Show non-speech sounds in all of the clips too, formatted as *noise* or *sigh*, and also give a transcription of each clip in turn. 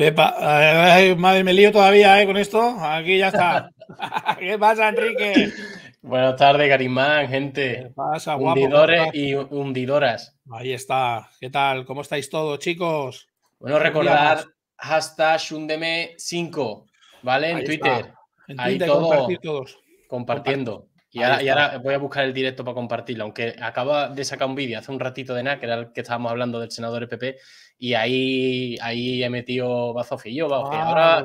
Ay, madre, me lío todavía ¿eh? con esto. Aquí ya está. *laughs* ¿Qué pasa, Enrique? Buenas tardes, Garimán, gente. ¿Qué pasa, Hundidores y hundidoras. Ahí está. ¿Qué tal? ¿Cómo estáis todos, chicos? Bueno, recordad, hashtag Shundeme5, ¿vale? En Twitter. Ahí todo, todos. Compartiendo. Y ahora, voy a buscar el directo para compartirlo, aunque acaba de sacar un vídeo hace un ratito de nada, que era el que estábamos hablando del senador PP, y ahí, ahí he metido bazofillo, que, ahora,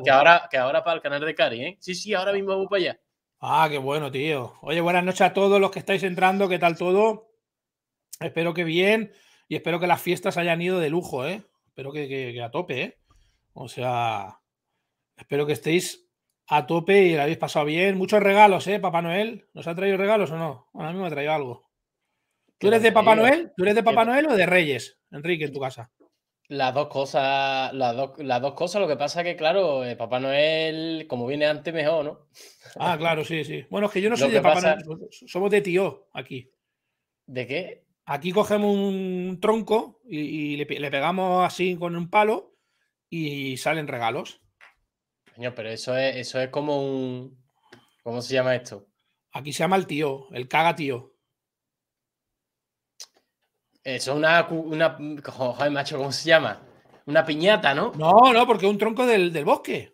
que, ahora, para el canal de Cari, ¿eh? Sí, sí, ahora mismo voy para allá. Ah, qué bueno, tío. Oye, buenas noches a todos los que estáis entrando, ¿qué tal todo? Espero que bien y espero que las fiestas hayan ido de lujo, ¿eh? Espero que, a tope, ¿eh? O sea, espero que estéis a tope y lo habéis pasado bien. Muchos regalos, ¿eh, Papá Noel? ¿Nos ha traído regalos o no? ahora a mí me ha traído algo. ¿Tú eres de Papá Noel? ¿Tú eres de Papá Noel o de Reyes, Enrique, en tu casa? Las dos cosas, las, dos cosas, lo que pasa es que, claro, Papá Noel, como viene antes, mejor, ¿no? Ah, claro, sí, sí. Bueno, es que yo no soy de Papá Noel, somos de tío aquí. ¿De qué? Aquí cogemos un tronco y, le, pegamos así con un palo y salen regalos. Señor, pero eso eso es como un. ¿Cómo se llama esto? Aquí se llama el tío, el caga tío. Eso es una, macho, ¿cómo se llama? Una piñata, ¿no? No, no, porque es un tronco del, bosque.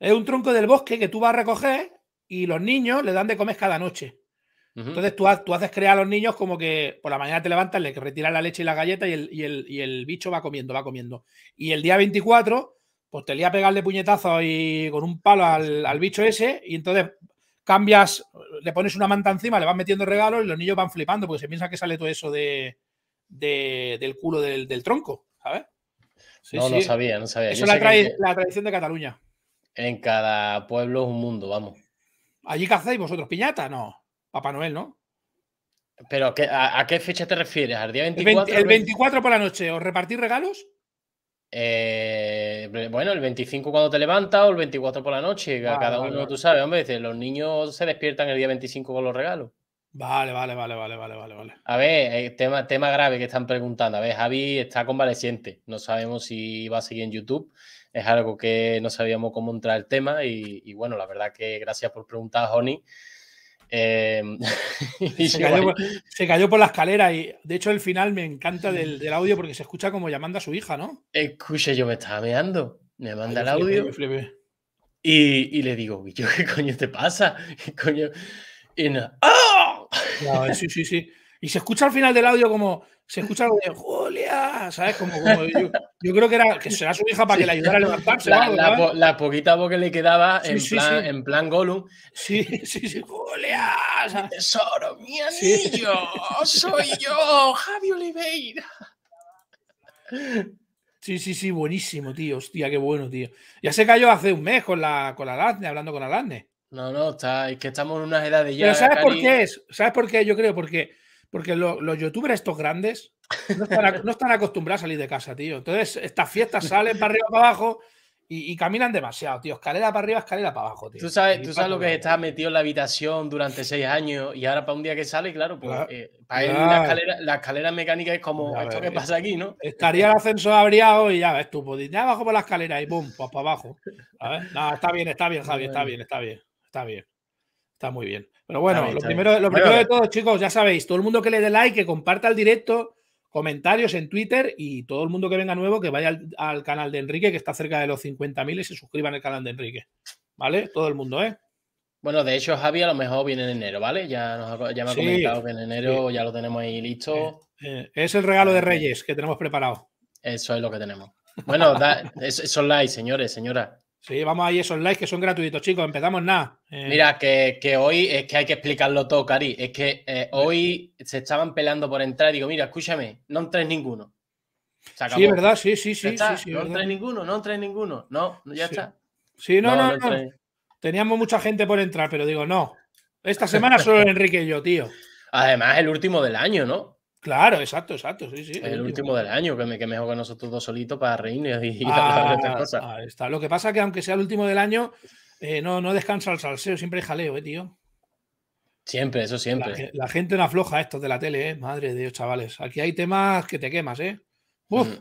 Es un tronco del bosque que tú vas a recoger y los niños le dan de comer cada noche. Entonces tú, tú, haces crear a los niños como que por la mañana te levantas, le retiras la leche y la galleta y el, bicho va comiendo, va comiendo. Y el día 24, pues te lía a pegarle puñetazos y con un palo al, al bicho ese y entonces cambias, le pones una manta encima, le vas metiendo regalos y los niños van flipando porque se piensa que sale todo eso de, del culo del, tronco, ¿sabes? no, no sabía, no sabía. Eso es la, tradición de Cataluña. En cada pueblo es un mundo, vamos. ¿Allí qué hacéis vosotros? ¿Piñata? No. Papá Noel, ¿no? ¿Pero a, qué fecha te refieres? ¿Al día 24? El, 24 por la noche. ¿Os repartís regalos? Eh, bueno, el 25 cuando te levantas o el 24 por la noche, cada uno, tú sabes, hombre, los niños se despiertan el día 25 con los regalos. Vale, vale, vale, vale, vale, vale, A ver, eh, tema, tema grave que están preguntando. A ver, Javi está convaleciente. No sabemos si va a seguir en YouTube. Es algo que no sabíamos cómo entrar el tema. Y, bueno, la verdad que gracias por preguntar, Johnny. Em, *laughs* se, cayó por, la escalera y de hecho el final me encanta del, audio porque se escucha como llamando a su hija, ¿no? Escuche, yo me estaba meando. Me manda el audio. Y, le digo, ¿qué coño te pasa? ¿Qué *laughs* coño? Y no, no ¡Ah!". sí, sí, sí. Y se escucha al final del audio como, se escucha algo de Julia, ¿sabes? Como, yo, creo que era que será su hija para que le ayudara a levantarse. La, poquita voz que le quedaba en, plan, en plan Gollum. Sí, sí, sí, Julia, tesoro, mi anillo, soy yo, Javi Oliveira. Sí, sí, sí, buenísimo, tío. Hostia, qué bueno, tío. Ya se cayó hace un mes con la, con la Ladne, hablando con la Latne. No, no, está, es que estamos en unas edades ya. ¿sabes por qué es? ¿Sabes por qué? Yo creo, porque porque los youtubers estos grandes no están, acostumbrados a salir de casa, tío. Entonces, estas fiestas salen para arriba, para abajo y, caminan demasiado, tío. Escalera para arriba, escalera para abajo, tío. Tú sabes, tú sabes lo que es metido en la habitación durante seis años y ahora para un día que sale, claro, pues eh, para él la, escalera, la mecánica es como esto que pasa aquí, ¿no? Estaría el ascenso abriado y ya ves tú, pues ya abajo por la escalera y pum, pues para abajo. A ver, no, está bien, está bien, Javier, está bien, está bien, está bien. Está muy bien. Pero bueno, lo, primero, de todo, chicos, ya sabéis, todo el mundo que le dé like, que comparta el directo, comentarios en Twitter y todo el mundo que venga nuevo que vaya al, canal de Enrique, que está cerca de los 50.000 y se suscriban al canal de Enrique. ¿Vale? Todo el mundo, ¿eh? Bueno, de hecho, Javi a lo mejor viene en enero, ¿vale? Ya, me ha comentado que en enero ya lo tenemos ahí listo. Eh, eh, es el regalo de Reyes que tenemos preparado. Eso es lo que tenemos. Bueno, *laughs* son likes, señores, señoras. Sí, vamos ahí esos likes que son gratuitos, chicos. Empezamos nada. Eh, mira, que, hoy es que hay que explicarlo todo, Cari. Es que eh, hoy se estaban peleando por entrar. digo, mira, escúchame, no entres ninguno. Sí, verdad, sí, sí, sí. sí, no entres ninguno, no entres ninguno. No, ya está. Sí, no, no, no, no. Teníamos mucha gente por entrar, pero digo, no. Esta semana solo *laughs* Enrique y yo, tío. Además, el último del año, ¿no? Claro, exacto, exacto, sí, sí. El, el último, del año, que me, que con nosotros dos solitos para reírnos y, *laughs* ah, otras cosas. está. Lo que pasa es que aunque sea el último del año, eh, no, no descansa el salseo, siempre hay jaleo, eh, tío. Siempre, eso siempre. La, gente no afloja estos de la tele, eh. Madre de Dios, chavales. Aquí hay temas que te quemas, eh. Uf, mm.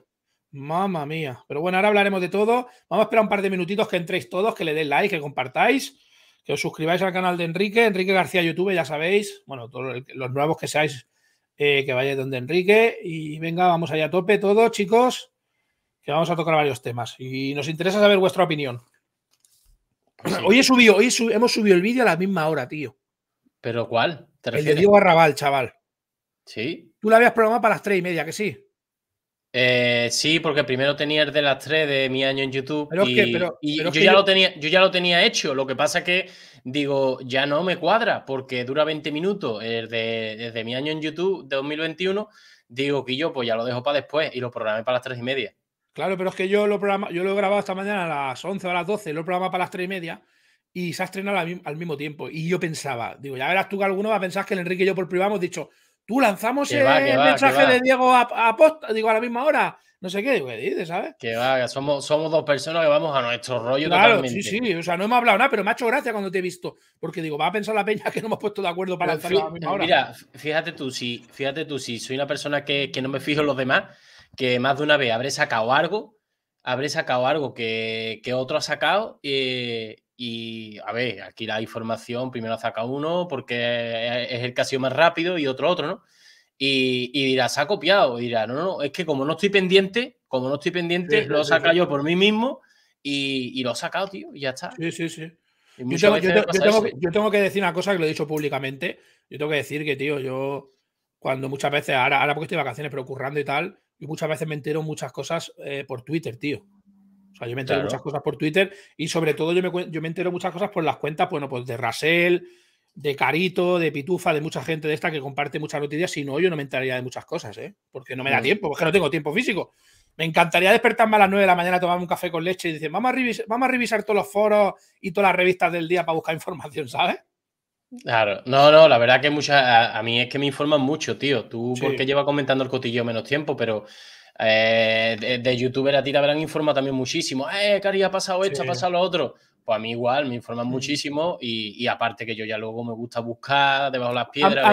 mamma mía. Pero bueno, ahora hablaremos de todo. Vamos a esperar un par de minutitos que entréis todos, que le deis like, que compartáis que os suscribáis al canal de Enrique, Enrique García YouTube, ya sabéis, bueno, todos los nuevos que seáis eh, que vaya donde Enrique y venga, vamos allá a tope todos, chicos, que vamos a tocar varios temas y nos interesa saber vuestra opinión. Pues hoy, he subido, hoy hemos subido el vídeo a la misma hora, tío. ¿Pero cuál? el de Diego Arrabal, chaval. Sí. Tú lo habías programado para las tres y media, que sí. Eh, sí, porque primero tenía el de las tres de mi año en YouTube pero y, yo ya lo tenía, yo ya lo tenía hecho. Lo que pasa que digo, ya no me cuadra porque dura 20 minutos de, desde mi año en YouTube de 2021. Digo que yo pues ya lo dejo para después y lo programé para las tres y media. Claro, pero es que yo lo programa, yo lo he grabado esta mañana a las 11 o a las 12, lo he para las tres y media y se ha estrenado al mismo tiempo. Y yo pensaba, digo, ya verás tú que alguno va a pensar que el Enrique y yo por privado hemos dicho, tú lanzamos el mensaje de Diego a, digo, a la misma hora. No sé qué, digo, ¿qué dices, sabes? Que va, somos, somos dos personas que vamos a nuestro rollo claro, Sí, sí, o sea, no hemos hablado nada, pero me ha hecho gracia cuando te he visto. Porque digo, va a pensar la peña *laughs* que no hemos puesto de acuerdo para lanzarlo a la misma hora. Mira, fíjate tú, si, fíjate tú, si soy una persona que, no me fijo en los demás, que más de una vez habré sacado algo, habré sacado algo que, otro ha sacado, y. Eh, y a ver, aquí la información primero saca uno porque es el que ha sido más rápido y otro otro, ¿no? Y, y dirá, se ha copiado. Y dirá, no, no, es que como no estoy pendiente, como no estoy pendiente, lo saca yo por mí mismo y, lo he sacado, tío, y ya está. Sí, sí, sí. Yo tengo, que decir una cosa que lo he dicho públicamente. Yo tengo que decir que, tío, yo cuando muchas veces, ahora, ahora porque estoy de vacaciones, pero currando y tal, y muchas veces me entero muchas cosas eh, por Twitter, tío. O sea, yo me entero muchas cosas por Twitter y sobre todo yo me, yo me entero muchas cosas por las cuentas, bueno, pues de Rasel, de Carito, de Pitufa, de mucha gente de esta que comparte muchas noticias. Si no, yo no me enteraría de muchas cosas, ¿eh? Porque no me da tiempo, porque no tengo tiempo físico. Me encantaría despertarme a las 9 de la mañana, tomarme un café con leche y decir, vamos a, revisar, todos los foros y todas las revistas del día para buscar *laughs* información, ¿sabes? Claro, no, no, la verdad que muchas, a, mí es que me informan mucho, tío. Tú porque llevas comentando el cotillo menos tiempo, pero eh, de, youtuber a ti te habrán informado también muchísimo. Eh, Cari, ha pasado esto, ha pasado lo otro. Pues a mí igual, me informan mm. muchísimo y, aparte que yo ya luego me gusta buscar debajo de las piedras.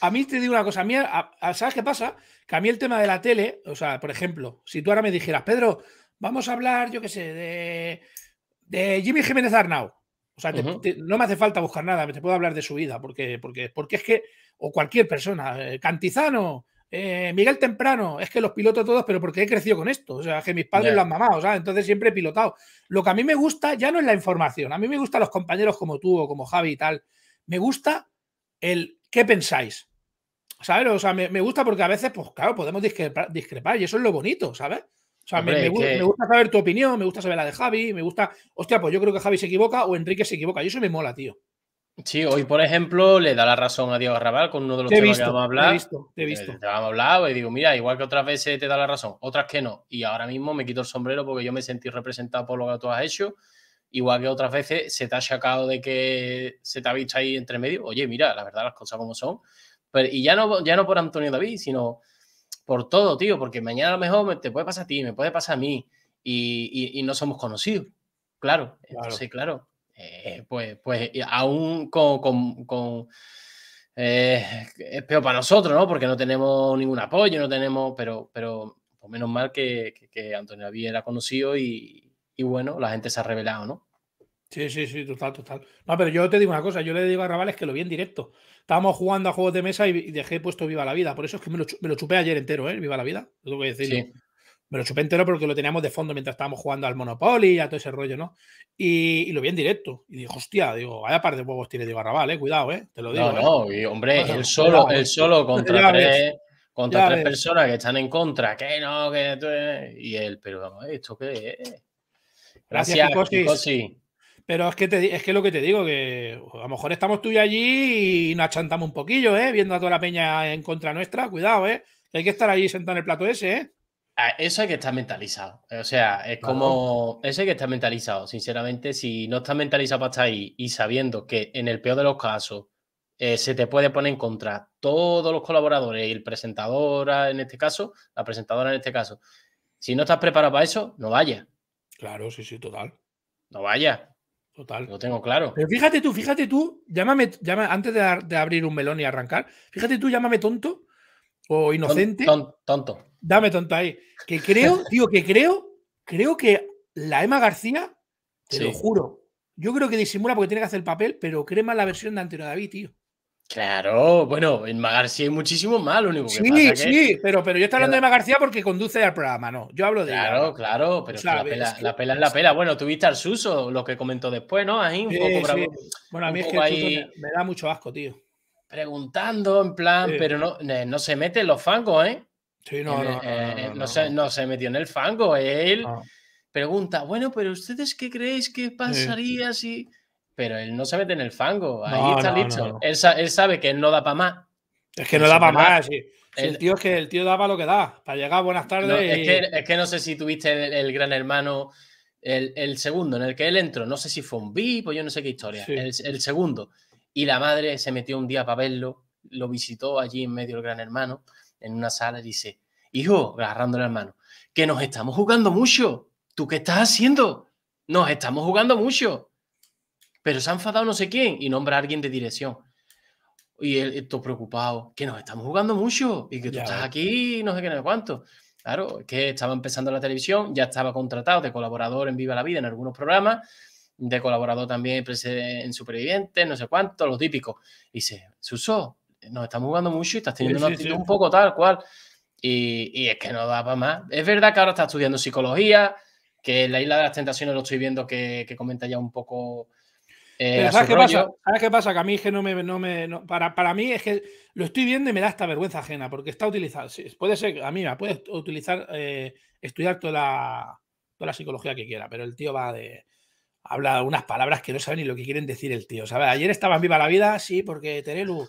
A, mí, te digo una cosa, a ¿sabes qué pasa? Que a mí el tema de la tele, o sea, por ejemplo, si tú ahora me dijeras, Pedro, vamos a hablar, yo qué sé, de, de Jimmy Jiménez Arnau. O sea, no me hace falta buscar nada, te puedo hablar de su vida, porque, porque, porque es que, o cualquier persona, eh, Cantizano, eh, Miguel Temprano, es que los piloto todos, pero porque he crecido con esto. O sea, que mis padres lo han mamado, sea, Entonces siempre he pilotado. Lo que a mí me gusta ya no es la información. A mí me gustan los compañeros como tú o como Javi y tal. Me gusta el qué pensáis. ¿Sabes? O sea, me, gusta porque a veces, pues claro, podemos discrepar, y eso es lo bonito, ¿sabes? O sea, me, me, gusta saber tu opinión, me gusta saber la de Javi, me gusta. Hostia, pues yo creo que Javi se equivoca o Enrique se equivoca. Y eso me mola, tío. Sí, hoy, por ejemplo, le da la razón a Diego Arrabal con uno de los temas que vamos a Te he visto, te he eh, visto. Te, pues, y digo, mira, igual que otras veces te da la razón, otras que no. Y ahora mismo me quito el sombrero porque yo me sentí representado por lo que tú has hecho. Igual que otras veces se te ha sacado de que se te ha visto ahí entre medio. Oye, mira, la verdad, las cosas como son. Pero, y ya no, ya no por Antonio David, sino por todo, tío, porque mañana a lo mejor te puede pasar a ti, me puede pasar a mí. Y, no somos conocidos. Claro, claro. claro eh, pues, pues aún con, eh, es peor para nosotros, ¿no? Porque no tenemos ningún apoyo, no tenemos, pero, pero pues, menos mal que, Antonio había era conocido y, bueno, la gente se ha revelado, ¿no? Sí, sí, sí, total, total. No, pero yo te digo una cosa, yo le digo a Rabales que lo vi en directo. Estábamos jugando a juegos de mesa y dejé puesto Viva la Vida, por eso es que me lo, chupé ayer entero, ¿eh? Viva la Vida, tengo que decirlo me lo chupé entero porque lo teníamos de fondo mientras estábamos jugando al Monopoly, y a todo ese rollo, ¿no? Y, lo vi en directo. Y dije, hostia, digo, hay par de huevos tiene de Arrabal, eh, cuidado, eh, te lo digo. No, eh". no, y hombre, él solo, el eh. solo *laughs* contra tres, contra tres personas que están en contra, que no, que tú eh, Y él, pero vamos, ¿esto qué es? Gracias, sí Pero es que, es que lo que te digo, que a lo mejor estamos tú y allí y nos achantamos un poquillo, ¿eh? Viendo a toda la peña en contra nuestra, cuidado, ¿eh? hay que estar allí sentado en el plato ese, ¿eh? Ah, eso hay que estar mentalizado. O sea, es como. Eso hay que estar mentalizado. Sinceramente, si no estás mentalizado para estar ahí y sabiendo que en el peor de los casos eh, se te puede poner en contra todos los colaboradores y el presentador en este caso, la presentadora en este caso. Si no estás preparado para eso, no vaya Claro, sí, sí, total. No vaya Total. Lo tengo claro. Pero fíjate tú, fíjate tú, llámame, llámame antes de, de, abrir un melón y arrancar, fíjate tú, llámame tonto o inocente. tonto. Dame tonta ahí. Que creo, *laughs* digo que creo, creo que la Emma García, te lo juro, yo creo que disimula porque tiene que hacer el papel, pero cree más la versión de Antonio David, tío. Claro, bueno, en García es muchísimo más, lo único que sí, Sí, sí, pero, pero yo estoy hablando de Emma García porque conduce al programa, no. Yo hablo de Claro, ella, claro, pero la pela, es la pela la Bueno, tuviste al Suso, lo que comentó después, ¿no? Ahí un poco Bueno, a mí es que me, da mucho asco, tío. Preguntando, en plan, pero no, no se meten los fangos, ¿eh? no, se, metió en el fango. Él pregunta, bueno, pero ¿ustedes qué creéis que pasaría si...? Pero él no se mete en el fango, ahí está listo. Él, sabe que él no da para más. Es que no da para más, El, tío es que el tío daba lo que da, para llegar buenas tardes. Es, que, no sé si tuviste el, gran hermano, el, segundo en el que él entró, no sé si fue un VIP o yo no sé qué historia, el segundo. Y la madre se metió un día para verlo, lo visitó allí en medio del gran hermano en una sala dice, hijo, agarrándole la mano, que nos estamos jugando mucho. ¿Tú qué estás haciendo? Nos estamos jugando mucho. Pero se ha enfadado no sé quién y nombra a alguien de dirección. Y él, está eh, preocupado, que nos estamos jugando mucho y que tú estás aquí, no sé qué, no sé cuánto. Claro, que estaba empezando la televisión, ya estaba contratado de colaborador en Viva la Vida en algunos programas, de colaborador también en Supervivientes, no sé cuánto, los típicos. Y dice, Suso, nos estamos jugando mucho y estás teniendo una actitud un poco tal cual. Y, es que no da para más. Es verdad que ahora está estudiando psicología, que en la isla de las tentaciones lo estoy viendo que, que comenta ya un poco. Eh, ¿sabes qué, pasa? Que a mí es que no me. No para, para mí es que lo estoy viendo y me da esta vergüenza ajena, porque está utilizado. Puede ser, a ah, mí me puede utilizar, eh, estudiar toda toda la psicología que quiera, pero el tío va de habla unas palabras que no saben ni lo que quieren decir el tío. ¿sabes? Ayer estaba en viva la vida, sí, porque Terelu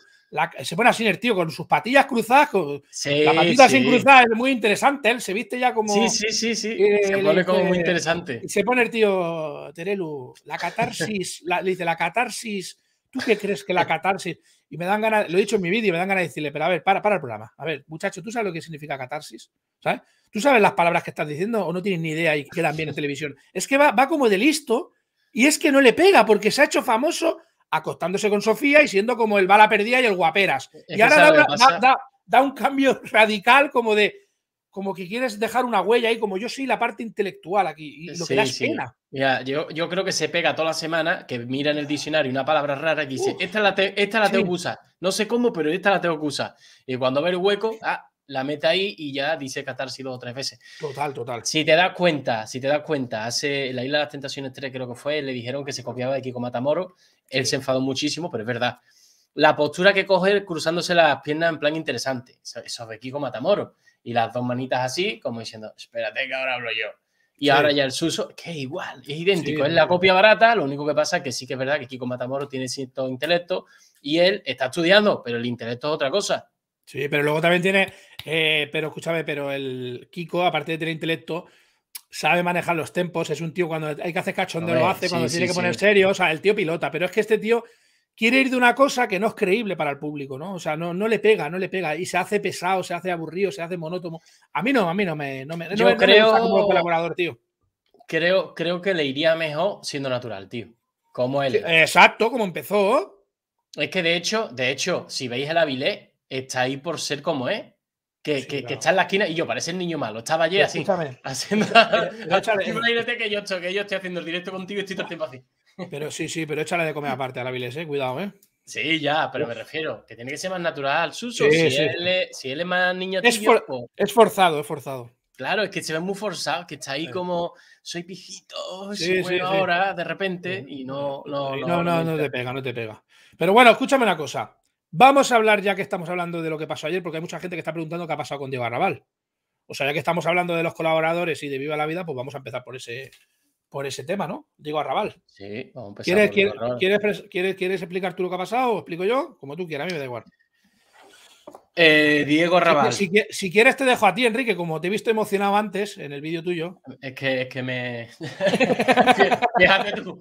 se pone así el tío, con sus patillas cruzadas, con, la patita sin cruzar es muy interesante, él se viste ya como... Sí, sí, sí, sí. se pone como muy interesante. Se pone el tío, Terelu, la catarsis, le dice, la catarsis, ¿tú qué crees que la catarsis? Y me dan ganas, lo he dicho en mi vídeo, me dan ganas de decirle, pero a ver, para, para el programa, a ver, muchacho, ¿tú sabes lo que significa catarsis? ¿Sabes? ¿Tú sabes las palabras que estás diciendo o no tienes ni idea y quedan bien en televisión? Es que va, va como de listo y es que no le pega porque se ha hecho famoso acostándose con Sofía y siendo como el bala perdida y el guaperas. y ahora da, un cambio *laughs* radical como de como que quieres dejar una huella ahí, como yo soy la parte intelectual aquí, lo que da pena. yo, creo que se pega toda la semana que mira en el diccionario una palabra rara y dice, esta la, esta la tengo que usar. No sé cómo, pero esta la tengo que usar. Y cuando ve el hueco, ah, la meta ahí y ya dice Catarsis dos o tres veces. Total, total. Si te das cuenta, si te das cuenta, hace la Isla de las Tentaciones 3 creo que fue, le dijeron que se copiaba de Kiko Matamoro, él se enfadó muchísimo, pero es verdad. La postura que coge cruzándose las piernas en plan interesante, eso, de Kiko Matamoro, y las dos manitas así, como diciendo, espérate que ahora hablo yo. Y ahora ya el Suso, que es igual, es idéntico, es la copia barata, lo único que pasa es que sí que es verdad que Kiko Matamoro tiene cierto intelecto y él está estudiando, pero el intelecto es otra cosa. Sí, pero luego también tiene, eh, pero escúchame, pero el Kiko, aparte de tener intelecto, sabe manejar los tempos, es un tío cuando hay que hacer cachondeo lo hace, cuando tiene que poner serio, o sea, el tío pilota, pero es que este tío quiere ir de una cosa que no es creíble para el público, ¿no? O sea, no, no le pega, no le pega. Y se hace pesado, se hace aburrido, se hace monótono. A mí no, a mí no me, no Yo creo, colaborador, tío. Creo, creo que le iría mejor siendo natural, tío. Como él. Exacto, como empezó. Es que de hecho, de hecho, si veis el Avilés, está ahí por ser como es. Que, que, está en la esquina y yo parece el niño malo. Estaba ayer así. Escúchame. Haciendo, eh, eh, *laughs* que yo, que yo estoy haciendo el directo contigo y estoy todo tiempo así. Pero sí, sí, pero échale de comer aparte a la Viles, eh. Cuidado, eh. Sí, ya, pero me refiero, que tiene que ser más natural, Suso. si, Él, es más niño pues es, forzado, es forzado. Claro, es que se ve muy forzado, que está ahí como soy pijito, sí, ahora, de repente, y no, no, no, no, no te pega, no te pega. Pero bueno, escúchame una cosa. Vamos a hablar, ya que estamos hablando de lo que pasó ayer, porque hay mucha gente que está preguntando qué ha pasado con Diego Arrabal. O sea, ya que estamos hablando de los colaboradores y de Viva la Vida, pues vamos a empezar por ese, por ese tema, ¿no? Diego Arrabal. Sí, vamos a empezar. quieres, ¿quieres, quieres explicar tú lo que ha pasado o explico yo? Como tú quieras, a mí me da igual. Eh, Diego Rabal. Si, quieres te dejo a ti, Enrique, como te he visto emocionado antes en el vídeo tuyo. Es que, me... *laughs* fíjate, tú,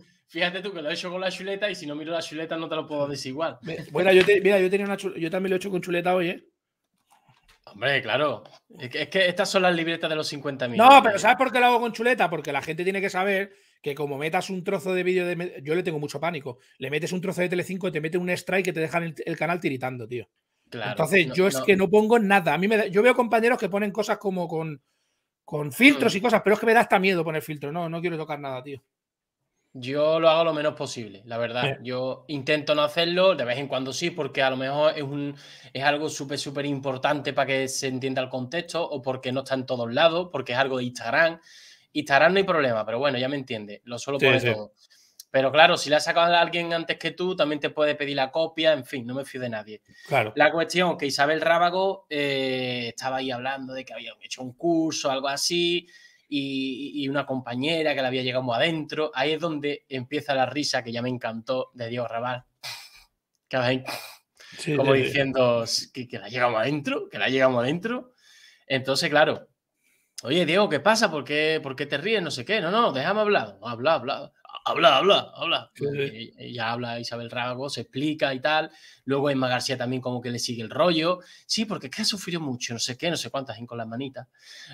que lo he hecho con la chuleta y si no miro la chuleta no te lo puedo desigual. Bueno, yo, mira, yo, tenía una yo también lo he hecho con chuleta hoy, ¿eh? Hombre, claro. Es que, estas son las libretas de los 50.000. No, pero ¿sabes por qué lo hago con chuleta? Porque la gente tiene que saber que como metas un trozo de vídeo de... Yo le tengo mucho pánico. Le metes un trozo de Telecinco, y te mete un strike que te dejan el canal tiritando, tío. Entonces, yo es que no pongo nada. A mí me yo veo compañeros que ponen cosas como con, con filtros y mm. cosas, pero es que me da hasta miedo poner filtros. No, no quiero tocar nada, tío. Yo lo hago lo menos posible, la verdad. Eh. Yo intento no hacerlo, de vez en cuando sí, porque a lo mejor es, un, es algo súper, súper importante para que se entienda el contexto o porque no está en todos lados, porque es algo de Instagram. Instagram no hay problema, pero bueno, ya me entiende, lo suelo poner todo. Pero claro, si la ha sacado alguien antes que tú, también te puede pedir la copia, en fin, no me fío de nadie. Claro. La cuestión que Isabel Rábago eh, estaba ahí hablando de que había hecho un curso, algo así, y, una compañera que la había llegado adentro. Ahí es donde empieza la risa que ya me encantó de Diego Raval. Que *laughs* como diciendo que, la llegamos adentro, que la llegamos adentro. Entonces, claro, Oye, Diego, ¿qué pasa? ¿Por qué, ¿Por qué, te ríes? No sé qué. No, no, déjame hablar. Habla, ah, habla habla, habla, habla. ya eh, habla Isabel Rago, se explica y tal. Luego Emma García también como que le sigue el rollo. Sí, porque es que ha sufrido mucho, no sé qué, no sé cuántas, con las manitas.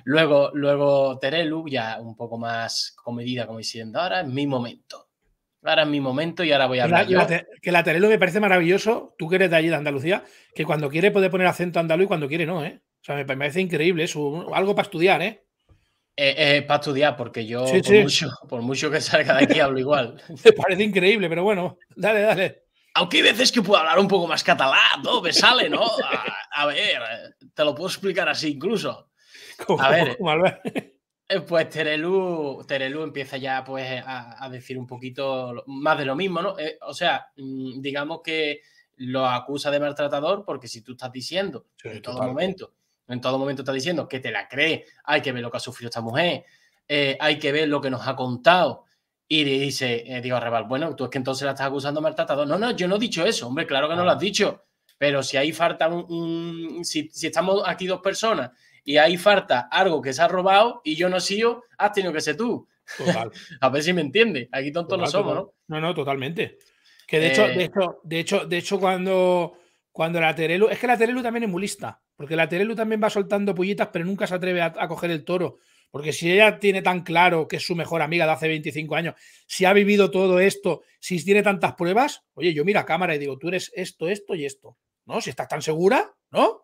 Luego, luego Terelu, ya un poco más comedida, como diciendo, ahora es mi momento. Ahora es mi momento y ahora voy a hablar. que la Terelu me parece maravilloso, tú que eres de allí de Andalucía, que cuando quiere puede poner acento andaluz y cuando quiere no, ¿eh? O sea, me parece increíble eso, algo para estudiar, ¿eh? Eh, eh para estudiar, porque yo *laughs* por, Mucho, que salga de aquí hablo igual. *laughs* Te parece increíble, pero bueno, dale, dale. Aunque hay veces que puedo hablar un poco más catalán, ¿no? Me sale, ¿no? *laughs* A, ver, te lo puedo explicar así incluso. A ver, eh, pues Terelu, Terelu empieza ya pues a, decir un poquito más de lo mismo, ¿no? Eh, o sea, mm, digamos que lo acusa de maltratador porque si tú estás diciendo en todo momento en todo momento está diciendo que te la cree, hay que ver lo que ha sufrido esta mujer, eh, hay que ver lo que nos ha contado. Y dice, eh, digo, Arrebal, bueno, tú es que entonces la estás acusando mal No, no, yo no he dicho eso, hombre, claro que no lo ah. has dicho. Pero si ahí falta un. si, estamos aquí dos personas y ahí falta algo que se ha robado y yo no sigo, has tenido que ser tú. *laughs* A ver si me entiende. Aquí tontos no somos, ¿no? No, no, totalmente. Que de, hecho, eh. de hecho, de hecho, de hecho, cuando cuando la Terelu, es que la Terelu también es muy porque la Terelu también va soltando pullitas, pero nunca se atreve a, coger el toro. Porque si ella tiene tan claro que es su mejor amiga de hace 25 años, si ha vivido todo esto, si tiene tantas pruebas, oye, yo miro a cámara y digo, tú eres esto, esto y esto. ¿No? Si estás tan segura, ¿no?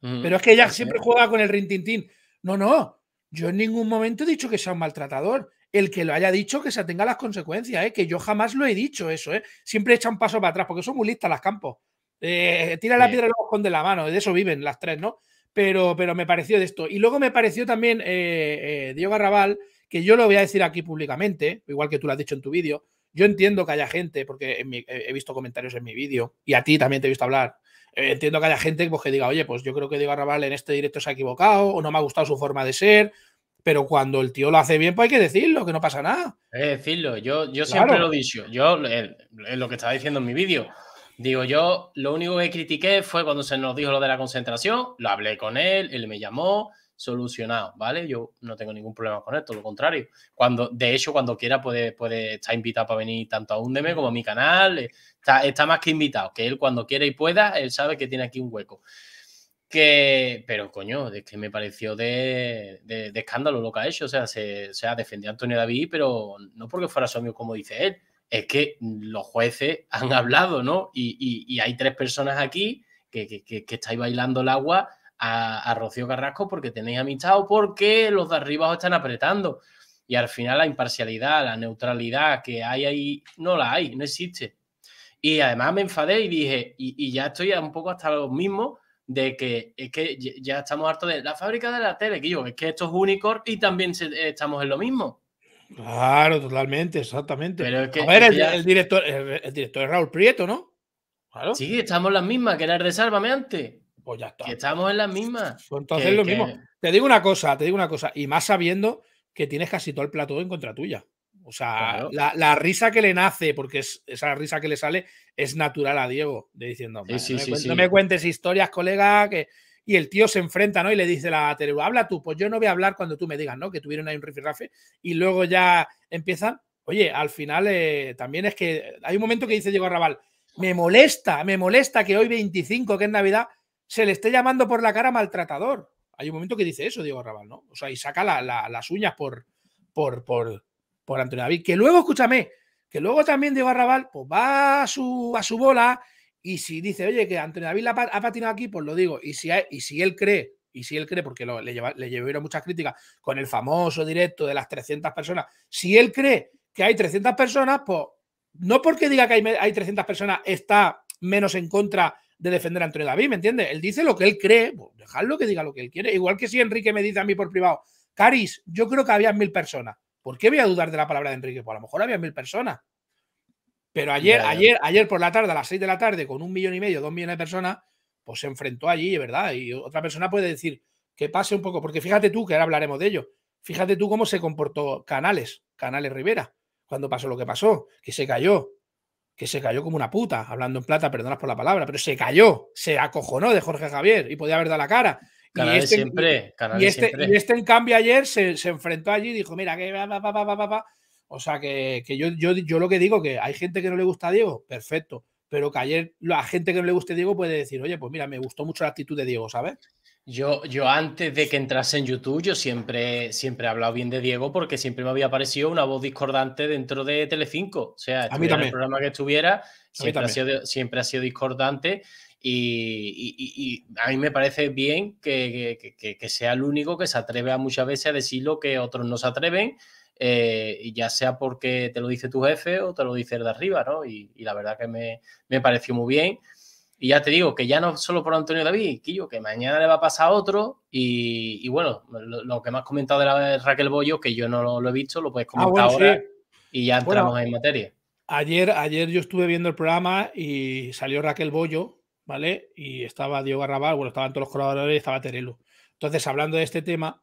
pero es que ella siempre juega con el rintintín. No, no. Yo en ningún momento he dicho que sea un maltratador el que lo haya dicho que se tenga las consecuencias, ¿eh? que yo jamás lo he dicho eso, ¿eh? siempre echa un paso para atrás, porque son muy las campos. Eh, tira la piedra y con de la mano. De eso viven las tres, ¿no? Pero, pero me pareció de esto. Y luego me pareció también eh, eh, Diego Arrabal, que yo lo voy a decir aquí públicamente, igual que tú lo has dicho en tu vídeo. Yo entiendo que haya gente, porque en mi, he visto comentarios en mi vídeo, y a ti también te he visto hablar. entiendo que haya gente pues, que diga, oye, pues yo creo que Diego Arrabal en este directo se ha equivocado, o no me ha gustado su forma de ser, pero cuando el tío lo hace bien, pues hay que decirlo, que no pasa nada. Es decirlo, yo, yo siempre lo he dicho, yo en lo que estaba diciendo en mi vídeo. Digo, yo lo único que critiqué fue cuando se nos dijo lo de la concentración, lo hablé con él, él me llamó, solucionado, ¿vale? Yo no tengo ningún problema con esto, lo contrario. Cuando, de hecho, cuando quiera puede, puede estar invitado para venir tanto a Úndeme como a mi canal, está, más que invitado, que él cuando quiera y pueda, él sabe que tiene aquí un hueco. Que, pero coño, es que me pareció de, escándalo lo que ha hecho. O sea, se, ha defendido a Antonio David, pero no porque fuera su como dice él, es que los jueces han hablado, ¿no? Y, hay tres personas aquí que, estáis bailando el agua a, Rocío Carrasco porque tenéis amistad o porque los de arriba os están apretando. Y al final la imparcialidad, la neutralidad que hay ahí, no la hay, no existe. Y además me enfadé y dije, y, ya estoy un poco hasta lo mismo de que es que ya estamos hartos de la fábrica de la tele, que yo, es que esto es unicorn y también estamos en lo mismo. Claro, totalmente, exactamente. Pero a ver, el, director, el, director es Raúl Prieto, ¿no? Claro. Sí, estamos en las mismas que era el de Sálvame antes. Pues ya está. estamos en las mismas. Pues entonces lo mismo. Te digo una cosa, te digo una cosa. Y más sabiendo que tienes casi todo el plato en contra tuya. O sea, la, risa que le nace, porque es, esa risa que le sale es natural a Diego, de diciendo, no, me, cuentes historias, colega, que y el tío se enfrenta, ¿no? Y le dice la Teru, habla tú, pues yo no voy a hablar cuando tú me digas, ¿no? Que tuvieron ahí un rifirrafe y luego ya empiezan. Oye, al final eh, también es que hay un momento que dice Diego Arrabal... me molesta, me molesta que hoy 25, que es Navidad, se le esté llamando por la cara maltratador. Hay un momento que dice eso Diego Arrabal... ¿no? O sea, y saca las uñas por, por, por, por Antonio David. Que luego, escúchame, que luego también Diego Arrabal pues va su, a su bola y si dice, oye, que Antonio David ha, ha patinado aquí, pues lo digo. Y si, y si él cree, y si él cree, porque lo, le, llevaron muchas críticas con el famoso directo de las 300 personas, si él cree que hay 300 personas, pues no porque diga que hay, hay 300 personas está menos en contra de defender a Antonio David, ¿me entiendes? Él dice lo que él cree, pues dejadlo que diga lo que él quiere. Igual que si Enrique me dice a mí por privado, Caris, yo creo que había mil personas. ¿Por qué voy a dudar de la palabra de Enrique? Pues a lo mejor había mil personas. Pero ayer, ayer, ayer por la tarde, a las seis de la tarde, con un millón y medio, dos millones de personas, pues se enfrentó allí, ¿verdad? Y otra persona puede decir que pase un poco, porque fíjate tú, que ahora hablaremos de ello, fíjate tú cómo se comportó Canales, Canales Rivera, cuando pasó lo que pasó, que se cayó, que se cayó como una puta, hablando en plata, perdonas por la palabra, pero se cayó, se acojonó de Jorge Javier y podía haber dado la cara. y este, este siempre, este, en cambio, ayer se, se enfrentó allí y dijo, mira, que va, va, va, va, va, va, o sea que, yo, yo, lo que digo, que hay gente que no le gusta a Diego, perfecto. Pero que ayer la gente que no le guste a Diego puede decir, oye, pues mira, me gustó mucho la actitud de Diego, ¿sabes? Yo, yo antes de que entrase en YouTube, yo siempre, siempre he hablado bien de Diego porque siempre me había parecido una voz discordante dentro de Telecinco. O sea, En el programa que estuviera, siempre ha, sido, siempre ha sido discordante. Y, a mí me parece bien que, que, sea el único que se atreve a muchas veces a decir lo que otros no se atreven eh, y ya sea porque te lo dice tu jefe o te lo dice el de arriba, ¿no? Y, la verdad que me, pareció muy bien. Y ya te digo que ya no solo por Antonio David, que mañana le va a pasar otro. Y, y bueno, lo, que más has comentado de Raquel Bollo, que yo no lo, he visto, lo puedes ah, comentar ahora y ya entramos en materia. Ayer, ayer yo estuve viendo el programa y salió Raquel Bollo, ¿vale? Y estaba Diego Garrabal, bueno, estaban todos los colaboradores y estaba Terelu. Entonces, hablando de este tema,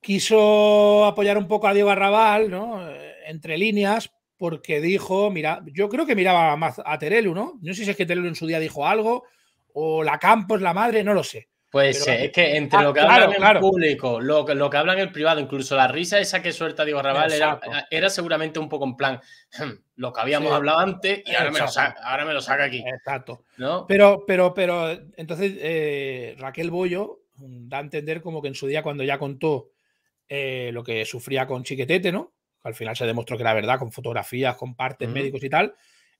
quiso apoyar un poco a Diego Arrabal, ¿no? Eh, entre líneas, porque dijo, mira, yo creo que miraba más a Terelu, ¿no? No sé si es que Terelu en su día dijo algo, o la Campos, la madre, no lo sé. Pues es que entre ah, lo que habla en público, lo, que habla en el privado, incluso la risa esa que suelta Diego Arrabal, era, eh, era, seguramente un poco en plan hm, lo que habíamos hablado antes y ahora me, lo saca, aquí. Exacto. Pero, pero, pero, entonces eh, Raquel Bollo da a entender como que en su día, cuando ya contó eh, lo que sufría con Chiquetete, ¿no? Al final se demostró que era verdad, con fotografías, con partes médicos y tal.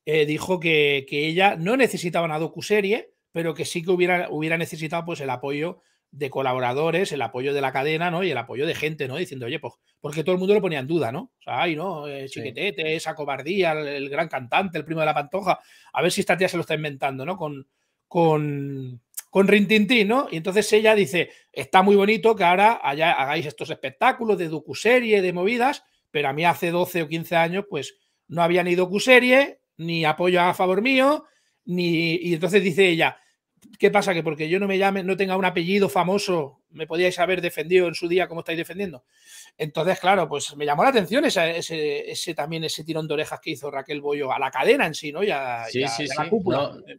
Eh, dijo que, ella no necesitaba una docuserie, pero que sí que hubiera, hubiera necesitado pues, el apoyo de colaboradores, el apoyo de la cadena, ¿no? Y el apoyo de gente, ¿no? Diciendo, oye, pues, porque todo el mundo lo ponía en duda, ¿no? O sea, ay, no, eh, chiquetete, esa cobardía, el, gran cantante, el primo de la pantoja. A ver si esta tía se lo está inventando, ¿no? Con, con, con ¿no? Y entonces ella dice, está muy bonito que ahora allá hagáis estos espectáculos de docuserie, de movidas, pero a mí hace 12 o 15 años, pues no había ni docuserie, ni apoyo a favor mío, ni... Y entonces dice ella, ¿qué pasa? Que porque yo no me llame, no tenga un apellido famoso me podíais haber defendido en su día como estáis defendiendo. Entonces, claro, pues me llamó la atención ese, también ese tirón de orejas que hizo Raquel Bollo a la cadena en sí, ¿no? Y sí, sí,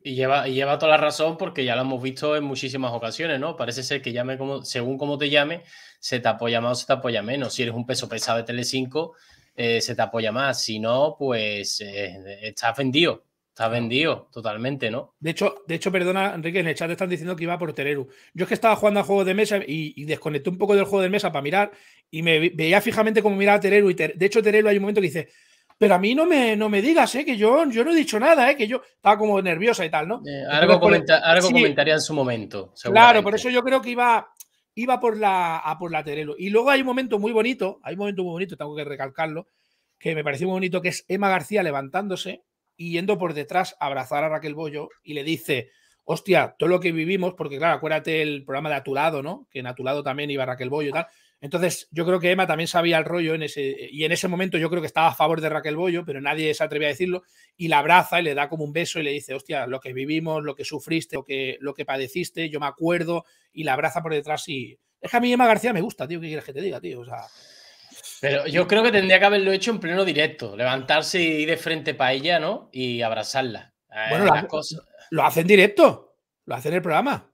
y, lleva, lleva toda la razón porque ya lo hemos visto en muchísimas ocasiones, ¿no? Parece ser que llame como, según como te llame, se te apoya más o se te apoya menos. Si eres un peso pesado de Telecinco, eh, se te apoya más. Si no, pues eh, está estás vendido ha vendido totalmente, ¿no? De hecho, de hecho, perdona, Enrique, en el chat están diciendo que iba por Tereru. Yo es que estaba jugando a juegos de mesa y, desconecté un poco del juego de mesa para mirar y me veía fijamente cómo miraba a Tereru. Y de hecho, Tereru hay un momento que dice, pero a mí no me, no me digas, ¿eh? que yo, yo no he dicho nada, ¿eh? que yo estaba como nerviosa y tal, ¿no? Eh, algo, e-, comentaría en su momento. Claro, por eso yo creo que iba, iba por la, a por la Tereru. Y luego hay un momento muy bonito, hay un momento muy bonito, tengo que recalcarlo, que me pareció muy bonito, que es Emma García levantándose yendo por detrás a abrazar a Raquel Bollo y le dice, hostia, todo lo que vivimos, porque claro, acuérdate el programa de Atulado, ¿no? Que en Atulado también iba Raquel Bollo y tal. Entonces, yo creo que Emma también sabía el rollo en ese, y en ese momento yo creo que estaba a favor de Raquel Bollo, pero nadie se atrevía a decirlo, y la abraza y le da como un beso y le dice, hostia, lo que vivimos, lo que sufriste, lo que, lo que padeciste, yo me acuerdo, y la abraza por detrás y... Es que a mí Emma García me gusta, tío, ¿qué quieres que te diga, tío? O sea, pero yo creo que tendría que haberlo hecho en pleno directo, levantarse y de frente para ella, ¿no? Y abrazarla. Eh, bueno, las cosas. lo hacen directo, lo hacen en el programa.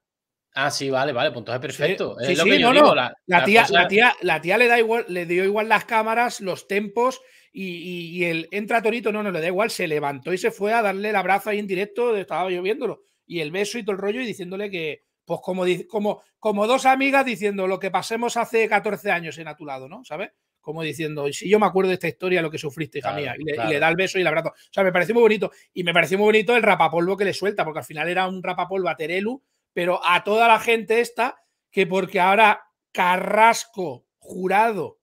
Ah, sí, vale, vale, pues es perfecto. Sí, lo no, La, tía, la, tía, la, tía, le da igual, le dio igual las cámaras, los tempos y, el entra Torito, no, no le da igual, se levantó y se fue a darle el abrazo ahí en directo, estaba yo viéndolo, y el beso y todo el rollo y diciéndole que, pues como, como, como dos amigas diciendo lo que pasemos hace 14 años en a tu lado, ¿no? ¿Sabes? como diciendo, si yo me acuerdo de esta historia, lo que sufriste, hija mía, y le, da el beso y el abrazo. O sea, me pareció muy bonito. Y me pareció muy bonito el rapapolvo que le suelta, porque al final era un rapapolvo a Terelu, pero a toda la gente esta, que porque ahora Carrasco, jurado,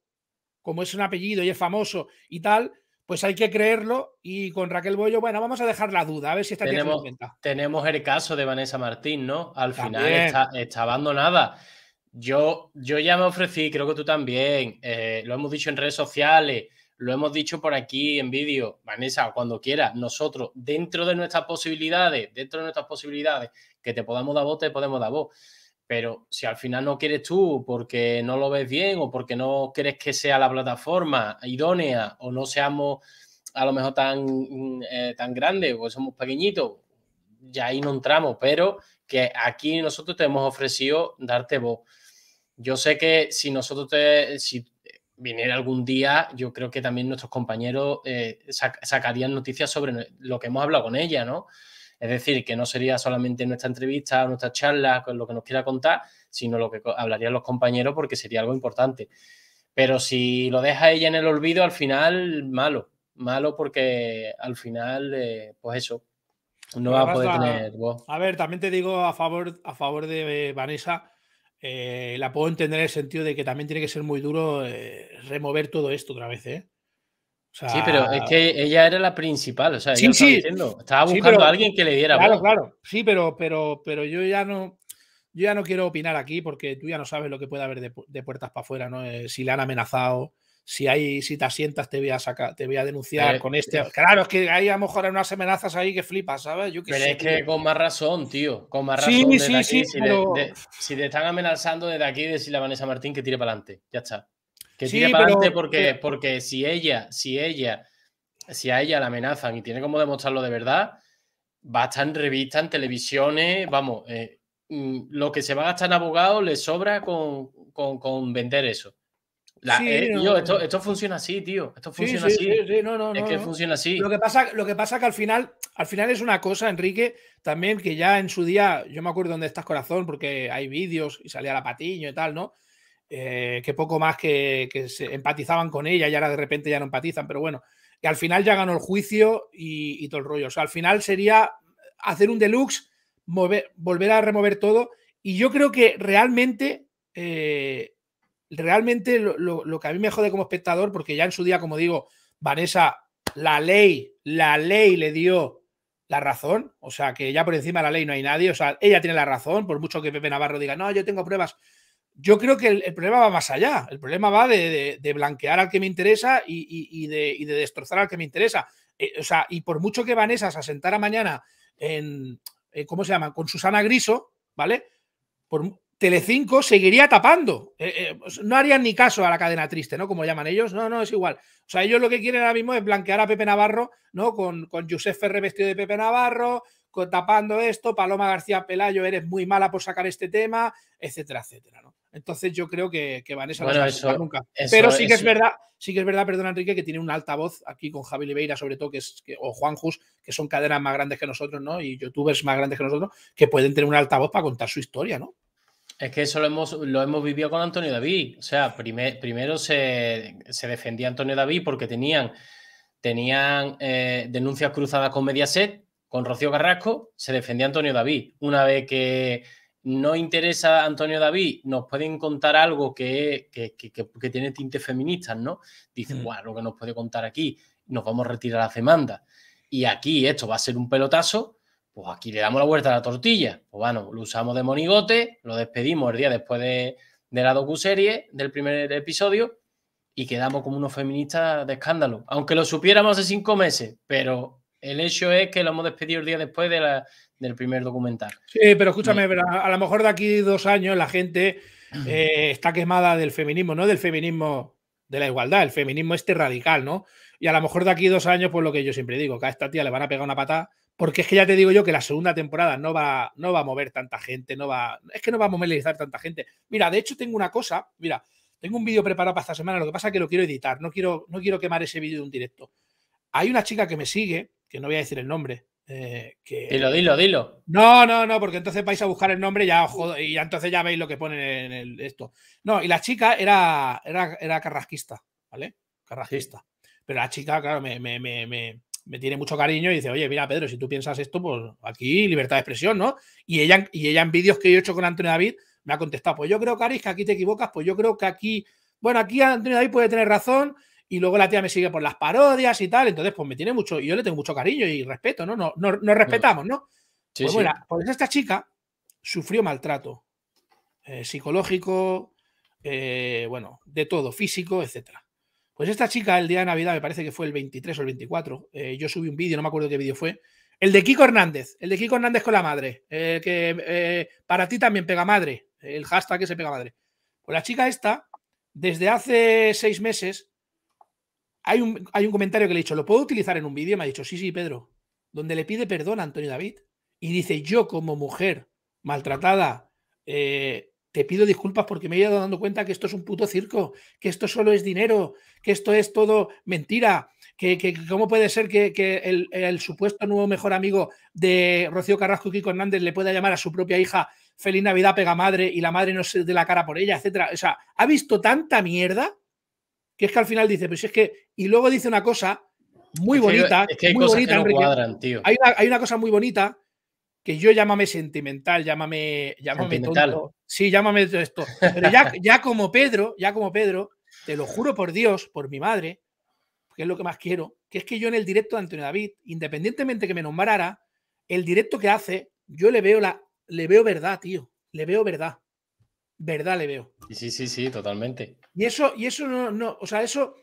como es un apellido y es famoso y tal, pues hay que creerlo. Y con Raquel Bollo, bueno, vamos a dejar la duda, a ver si está tenemos, Tenemos el caso de Vanessa Martín, ¿no? Al final está abandonada. Yo, ya me ofrecí, creo que tú también, eh, lo hemos dicho en redes sociales, lo hemos dicho por aquí en vídeo, Vanessa, cuando quieras, nosotros, dentro de nuestras posibilidades, dentro de nuestras posibilidades, que te podamos dar voz, te podemos dar voz. Pero si al final no quieres tú porque no lo ves bien o porque no crees que sea la plataforma idónea o no seamos a lo mejor tan, mm, eh, tan grandes o somos pequeñitos, ya ahí no entramos, pero que aquí nosotros te hemos ofrecido darte voz. Yo sé que si nosotros te, si viniera algún día, yo creo que también nuestros compañeros eh, sacarían noticias sobre lo que hemos hablado con ella, ¿no? Es decir, que no sería solamente nuestra entrevista o nuestra charla con lo que nos quiera contar, sino lo que hablarían los compañeros porque sería algo importante. Pero si lo deja ella en el olvido, al final, malo. Malo porque al final, eh, pues eso, no va a poder tener voz. A ver, también te digo a favor, a favor de Vanessa eh, la puedo entender en el sentido de que también tiene que ser muy duro eh, remover todo esto otra vez, ¿eh? sí, pero es que ella era la principal, o sea, sí, sí. estaba buscando a alguien que le diera. Claro, claro. Sí, pero, pero, pero yo ya no, yo ya no quiero opinar aquí porque tú ya no sabes lo que puede haber de, puertas para afuera, ¿no? Eh, si le han amenazado, si hay, si te asientas, te voy a sacar, te voy a denunciar con este. claro, es que hay a lo mejor unas amenazas ahí que flipas, ¿sabes? Yo que pero es que con más razón, tío. Con más razón. si, te están amenazando desde aquí, decirle a Vanessa Martín que tire para adelante. Ya está. Que tire para adelante porque, porque si ella, si ella, si a ella la amenazan y tiene como demostrarlo de verdad, va a estar en revistas, en televisiones, vamos, eh, mm, lo que se va a gastar en abogados le sobra con vender eso. Eh, esto, funciona así, tío. Esto funciona así. No, no, es que funciona así. Lo que pasa, lo que pasa que al final, al final es una cosa, Enrique, también que ya en su día, yo me acuerdo dónde estás corazón, porque hay vídeos y salía la patiño y tal, ¿no? Eh, que poco más que, se empatizaban con ella y ahora de repente ya no empatizan, pero bueno, que al final ya ganó el juicio y, todo el rollo. O sea, al final sería hacer un deluxe, mover, volver a remover todo. Y yo creo que realmente eh, realmente lo, que a mí me jode como espectador, porque ya en su día, como digo, Vanessa, la ley, la ley le dio la razón, o sea, que ya por encima de la ley no hay nadie, o sea, ella tiene la razón, por mucho que Pepe Navarro diga, no, yo tengo pruebas. Yo creo que el, problema va más allá, el problema va de, de, blanquear al que me interesa y, de, y, de, destrozar al que me interesa. Eh, o sea, y por mucho que Vanessa se asentara mañana en, eh, ¿cómo se llama?, con Susana Griso, ¿vale? Por, Telecinco seguiría tapando. Eh, eh, pues, no harían ni caso a la cadena triste, ¿no? Como llaman ellos. No, no, es igual. O sea, ellos lo que quieren ahora mismo es blanquear a Pepe Navarro, ¿no? Con, con Josep vestido de Pepe Navarro, con, tapando esto, Paloma García Pelayo, eres muy mala por sacar este tema, etcétera, etcétera, ¿no? Entonces yo creo que, Vanessa nunca. Pero sí que es verdad, sí que es verdad, perdona Enrique, que tiene un altavoz aquí con Javi Oliveira, sobre todo, que es, que, o que son cadenas más grandes que nosotros, ¿no? Y youtubers más grandes que nosotros, que pueden tener un altavoz para contar su historia, ¿no? Es que eso lo hemos, lo hemos vivido con Antonio David. O sea, primero se, se, defendía Antonio David porque tenían, tenían eh, denuncias cruzadas con Mediaset, con Rocío Carrasco, se defendía Antonio David. Una vez que no interesa Antonio David, nos pueden contar algo que, tiene tintes feministas, ¿no? Dicen, mm. bueno, lo que nos puede contar aquí, nos vamos a retirar la demanda Y aquí esto va a ser un pelotazo pues aquí le damos la vuelta a la tortilla. Pues bueno, lo usamos de monigote, lo despedimos el día después de, de la docuserie, del primer episodio, y quedamos como unos feministas de escándalo. Aunque lo supiéramos hace cinco meses, pero el hecho es que lo hemos despedido el día después de la, del primer documental. Sí, pero escúchame, mm. a, lo mejor de aquí dos años la gente eh, está quemada del feminismo, no del feminismo de la igualdad, el feminismo este radical, ¿no? Y a lo mejor de aquí dos años, pues lo que yo siempre digo, que a esta tía le van a pegar una patada porque es que ya te digo yo que la segunda temporada no va, no va a mover tanta gente, no va, es que no va a movilizar tanta gente. Mira, de hecho tengo una cosa, mira, tengo un vídeo preparado para esta semana, lo que pasa es que lo quiero editar, no quiero, no quiero quemar ese vídeo de un directo. Hay una chica que me sigue, que no voy a decir el nombre, eh, Dilo, dilo, dilo. No, no, no, porque entonces vais a buscar el nombre ya, y entonces ya veis lo que pone en el, esto. No, y la chica era, era, carrasquista, ¿vale? Carrasquista. Pero la chica, claro, me me tiene mucho cariño y dice, oye, mira, Pedro, si tú piensas esto, pues aquí libertad de expresión, ¿no? Y ella, y ella en vídeos que yo he hecho con Antonio David me ha contestado, pues yo creo, Caris, que aquí te equivocas, pues yo creo que aquí, bueno, aquí Antonio David puede tener razón y luego la tía me sigue por las parodias y tal, entonces pues me tiene mucho, y yo le tengo mucho cariño y respeto, ¿no? Nos no, no respetamos, ¿no? Pues, pues esta chica sufrió maltrato eh, psicológico, eh, bueno, de todo, físico, etcétera. Pues esta chica, el día de Navidad, me parece que fue el 23 o el 24, eh, yo subí un vídeo, no me acuerdo qué vídeo fue. El de Kiko Hernández, el de Kiko Hernández con la madre, que eh, para ti también pega madre, el hashtag que se pega madre. Pues la chica esta, desde hace seis meses, hay un, hay un comentario que le he dicho, ¿lo puedo utilizar en un vídeo? Me ha dicho, sí, sí, Pedro, donde le pide perdón a Antonio David y dice, yo como mujer maltratada, eh, te pido disculpas porque me he ido dando cuenta que esto es un puto circo, que esto solo es dinero, que esto es todo mentira, que, cómo puede ser que, el, supuesto nuevo mejor amigo de Rocío Carrasco y Kiko Hernández le pueda llamar a su propia hija Feliz Navidad, pega madre, y la madre no se dé la cara por ella, etcétera. O sea, ha visto tanta mierda que es que al final dice, pues es que, y luego dice una cosa muy bonita, muy bonita, Hay una cosa muy bonita que yo llámame sentimental, llámame, llámame Sí, llámame todo esto. Pero ya, *laughs* ya como Pedro, ya como Pedro, te lo juro por Dios, por mi madre, que es lo que más quiero, que es que yo en el directo de Antonio David, independientemente que me nombrara, el directo que hace, yo le veo la, le veo verdad, tío. Le veo verdad. Verdad le veo. Sí, sí, sí, totalmente. Y eso, y eso no, no, o sea, eso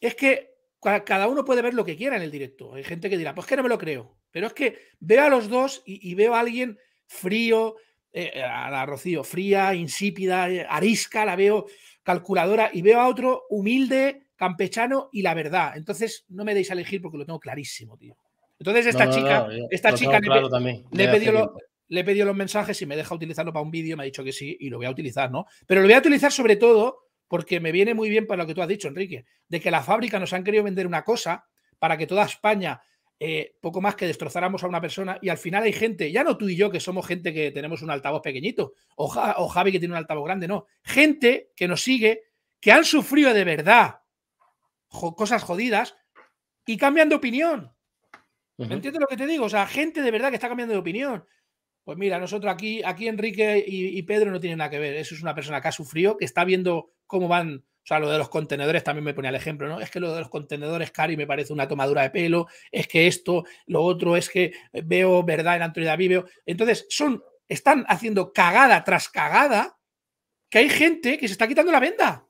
es que cada uno puede ver lo que quiera en el directo. Hay gente que dirá, pues que no me lo creo. Pero es que veo a los dos y, veo a alguien frío, eh, eh, a la Rocío, fría, insípida, eh, arisca, la veo calculadora, y veo a otro humilde, campechano y la verdad. Entonces, no me deis a elegir porque lo tengo clarísimo, tío. Entonces, esta chica, esta chica le, le he pedido los mensajes y me deja utilizarlo para un vídeo, me ha dicho que sí y lo voy a utilizar, ¿no? Pero lo voy a utilizar sobre todo porque me viene muy bien para lo que tú has dicho, Enrique, de que la fábrica nos han querido vender una cosa para que toda España eh, poco más que destrozáramos a una persona y al final hay gente, ya no tú y yo que somos gente que tenemos un altavoz pequeñito, o, Javi que tiene un altavoz grande, no, gente que nos sigue, que han sufrido de verdad cosas jodidas y cambian de opinión. ¿Me entiendes lo que te digo? O sea, gente de verdad que está cambiando de opinión. Pues mira, nosotros aquí, aquí Enrique y, y Pedro no tienen nada que ver. Eso es una persona que ha sufrido, que está viendo cómo van o sea, lo de los contenedores también me ponía el ejemplo, ¿no? Es que lo de los contenedores, Cari, me parece una tomadura de pelo, es que esto, lo otro, es que eh, veo verdad en Antonio David, Entonces, son, están haciendo cagada tras cagada que hay gente que se está quitando la venda.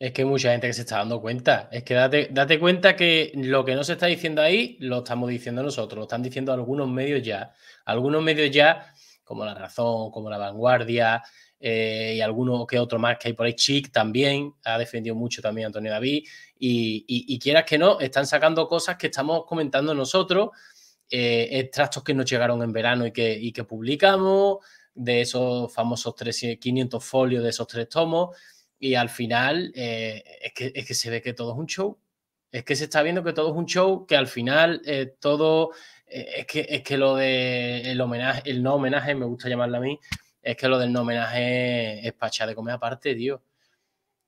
Es que hay mucha gente que se está dando cuenta. Es que date, date cuenta que lo que no se está diciendo ahí lo estamos diciendo nosotros, lo están diciendo algunos medios ya. Algunos medios ya, como La Razón, como La Vanguardia, eh, y alguno que otro más que hay por ahí. Chic también ha defendido mucho también Antonio David. Y, quieras que no, están sacando cosas que estamos comentando nosotros, eh, extractos que nos llegaron en verano y que, que publicamos, de esos famosos 300, 500 folios, de esos tres tomos. Y al final eh, es, que, se ve que todo es un show. Es que se está viendo que todo es un show, que al final todo es que, es que lo de el homenaje, el no homenaje, me gusta llamarlo a mí, es que lo del homenaje es pacha de comer aparte, tío.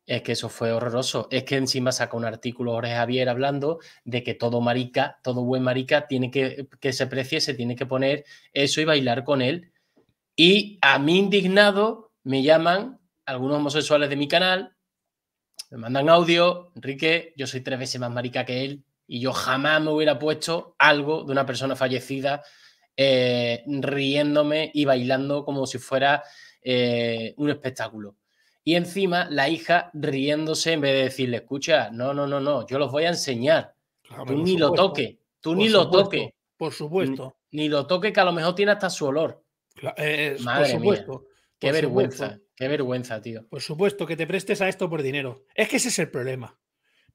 Es que eso fue horroroso. Es que encima saca un artículo Jorge Javier hablando de que todo marica, todo buen marica, tiene que, que se precie, se tiene que poner eso y bailar con él. Y a mí indignado me llaman algunos homosexuales de mi canal, me mandan audio, Enrique, yo soy tres veces más marica que él y yo jamás me hubiera puesto algo de una persona fallecida eh, riéndome y bailando como si fuera eh, un espectáculo. Y encima la hija riéndose en vez de decirle, escucha, no, no, no, no, yo los voy a enseñar. tú ni lo toques, tú ni lo toques. Por supuesto. Ni, lo toques que a lo mejor tiene hasta su olor. Eh, Madre Mía, qué vergüenza, qué vergüenza, tío. Por supuesto, que te prestes a esto por dinero. Es que ese es el problema.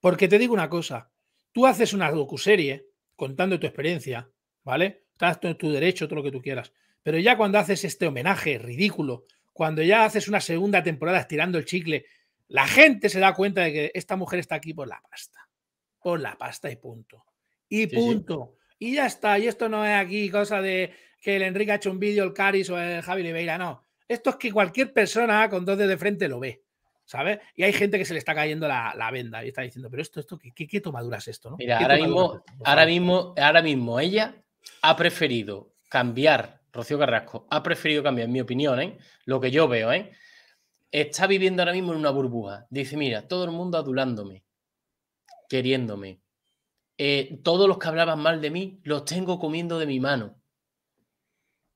Porque te digo una cosa, tú haces una docuserie contando tu experiencia, ¿vale? en tu derecho, todo lo que tú quieras. Pero ya cuando haces este homenaje ridículo, cuando ya haces una segunda temporada estirando el chicle, la gente se da cuenta de que esta mujer está aquí por la pasta. Por la pasta y punto. Y punto. Y ya está. Y esto no es aquí cosa de que el Enrique ha hecho un vídeo, el Caris o el Javi Leveira, No. Esto es que cualquier persona con dos dedos de frente lo ve. ¿sabes? Y hay gente que se le está cayendo la, venda y está diciendo, pero esto, esto, ¿qué, qué, tomadura es esto? ¿no? Mira, ahora mismo, ahora mismo, ahora mismo ella ha preferido cambiar, Rocío Carrasco, ha preferido cambiar, en mi opinión, ¿eh? lo que yo veo, ¿eh? está viviendo ahora mismo en una burbuja. Dice, mira, todo el mundo adulándome, queriéndome. Eh, todos los que hablaban mal de mí los tengo comiendo de mi mano.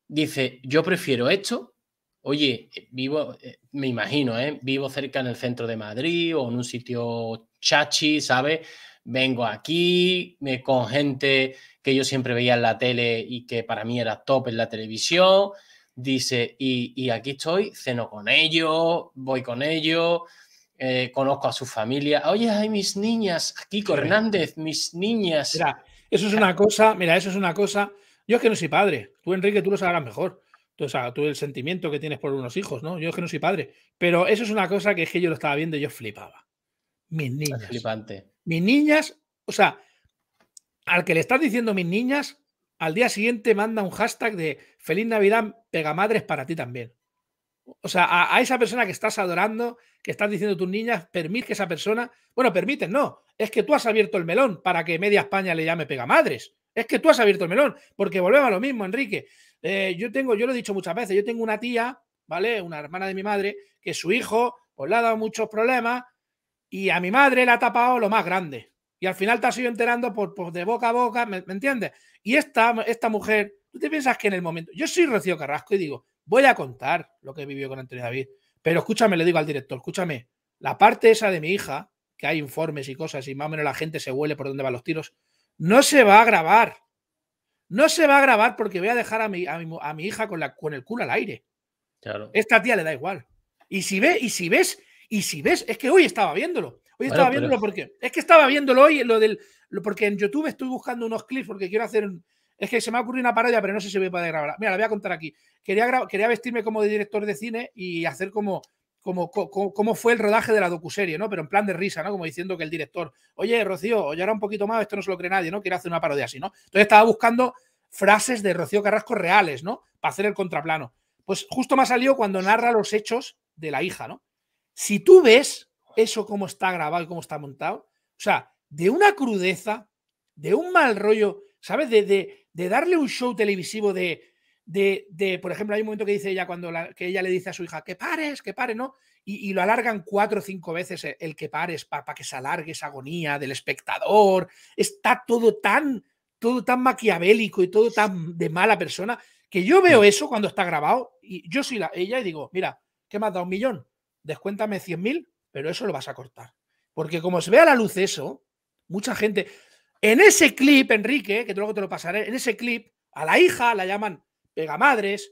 Dice, yo prefiero esto. Oye, vivo, me imagino, vivo cerca en el centro de Madrid o en un sitio chachi, ¿sabes? Vengo aquí me, con gente que yo siempre veía en la tele y que para mí era top en la televisión. Dice, y, aquí estoy, ceno con ellos, voy con ellos, eh, conozco a su familia. Oye, hay mis niñas, Kiko Hernández, mis niñas. eso es una cosa, mira, eso es una cosa. Yo es que no soy padre. Tú, Enrique, tú lo sabrás mejor. Tú, el sentimiento que tienes por unos hijos, ¿no? Yo es que no soy padre. Pero eso es una cosa que es que yo lo estaba viendo y yo flipaba. Mis niñas. flipante. Mis niñas, o sea, al que le estás diciendo mis niñas, al día siguiente manda un hashtag de Feliz Navidad, pegamadres para ti también. O sea, a, esa persona que estás adorando, que estás diciendo tus niñas, permite que esa persona, bueno, permiten, no, es que tú has abierto el melón para que media España le llame pegamadres. Es que tú has abierto el melón, porque volvemos a lo mismo, Enrique. Eh, yo tengo, yo lo he dicho muchas veces, yo tengo una tía, ¿vale? Una hermana de mi madre, que su hijo pues, le ha dado muchos problemas y a mi madre le ha tapado lo más grande y al final te has ido enterando por, de boca a boca, ¿me, entiendes? Y esta, esta mujer, tú te piensas que en el momento, yo soy Rocío Carrasco y digo, voy a contar lo que he vivido con Antonio David, pero escúchame, le digo al director, escúchame, la parte esa de mi hija, que hay informes y cosas y más o menos la gente se huele por dónde van los tiros, no se va a grabar. No se va a grabar porque voy a dejar a mi, a mi, a mi hija con, la, con el culo al aire. Claro. Esta tía le da igual. Y si, ve, y si ves, y si ves, es que hoy estaba viéndolo estaba viéndolo porque. Es que estaba viéndolo hoy, lo del. porque en YouTube estoy buscando unos clips porque quiero hacer. Un, es que se me ha ocurrido una parodia, pero no sé si voy a poder grabarla. Mira, la voy a contar aquí. Quería, quería vestirme como de director de cine y hacer como como, fue el rodaje de la docuserie, ¿no? Pero en plan de risa, ¿no? Como diciendo que el director, oye, Rocío, oye, era un poquito más, esto no se lo cree nadie, ¿no? Quiere hacer una parodia así, ¿no? Entonces estaba buscando frases de Rocío Carrasco reales, ¿no? Para hacer el contraplano. Pues justo me ha salido cuando narra los hechos de la hija, ¿no? Si tú ves, eso cómo está grabado y cómo está montado. O sea, de una crudeza, de un mal rollo, ¿sabes? De, de, darle un show televisivo de, de, de, por ejemplo, hay un momento que dice ella cuando que ella le dice a su hija que pares, que pares, ¿no? Y, lo alargan cuatro o cinco veces eh, el, que pares para que se alargue esa agonía del espectador. Está todo tan, todo tan maquiavélico y todo tan de mala persona que yo veo eso cuando está grabado y yo soy la, ella y digo, mira, ¿qué me has dado? ¿Un millón? Descuéntame 100 mil pero eso lo vas a cortar. Porque como se ve a la luz eso, mucha gente. En ese clip, Enrique, que luego te lo pasaré, en ese clip, a la hija la llaman pegamadres,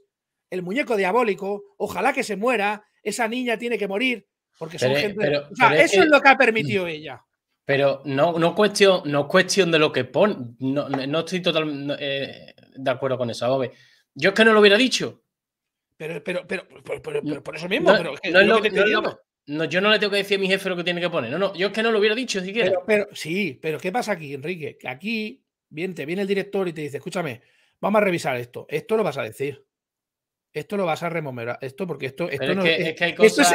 el muñeco diabólico, ojalá que se muera, esa niña tiene que morir, porque son gente. o sea, eso es, lo que ha mm. permitido ella. Pero no, no, cuestión, no cuestión de lo que pone. No, estoy totalmente eh, de acuerdo con eso, ver, Yo es que no lo hubiera dicho. Pero, pero, pero, por eso mismo. No, es lo, que te no, yo no le tengo que decir a mi jefe lo que tiene que poner. No, no, yo es que no lo hubiera dicho siquiera. Pero, pero, sí, pero ¿qué pasa aquí, Enrique? Que aquí bien, te viene el director y te dice, escúchame, vamos a revisar esto. Esto lo vas a decir. Esto lo vas a rememorar. Esto, porque esto, es,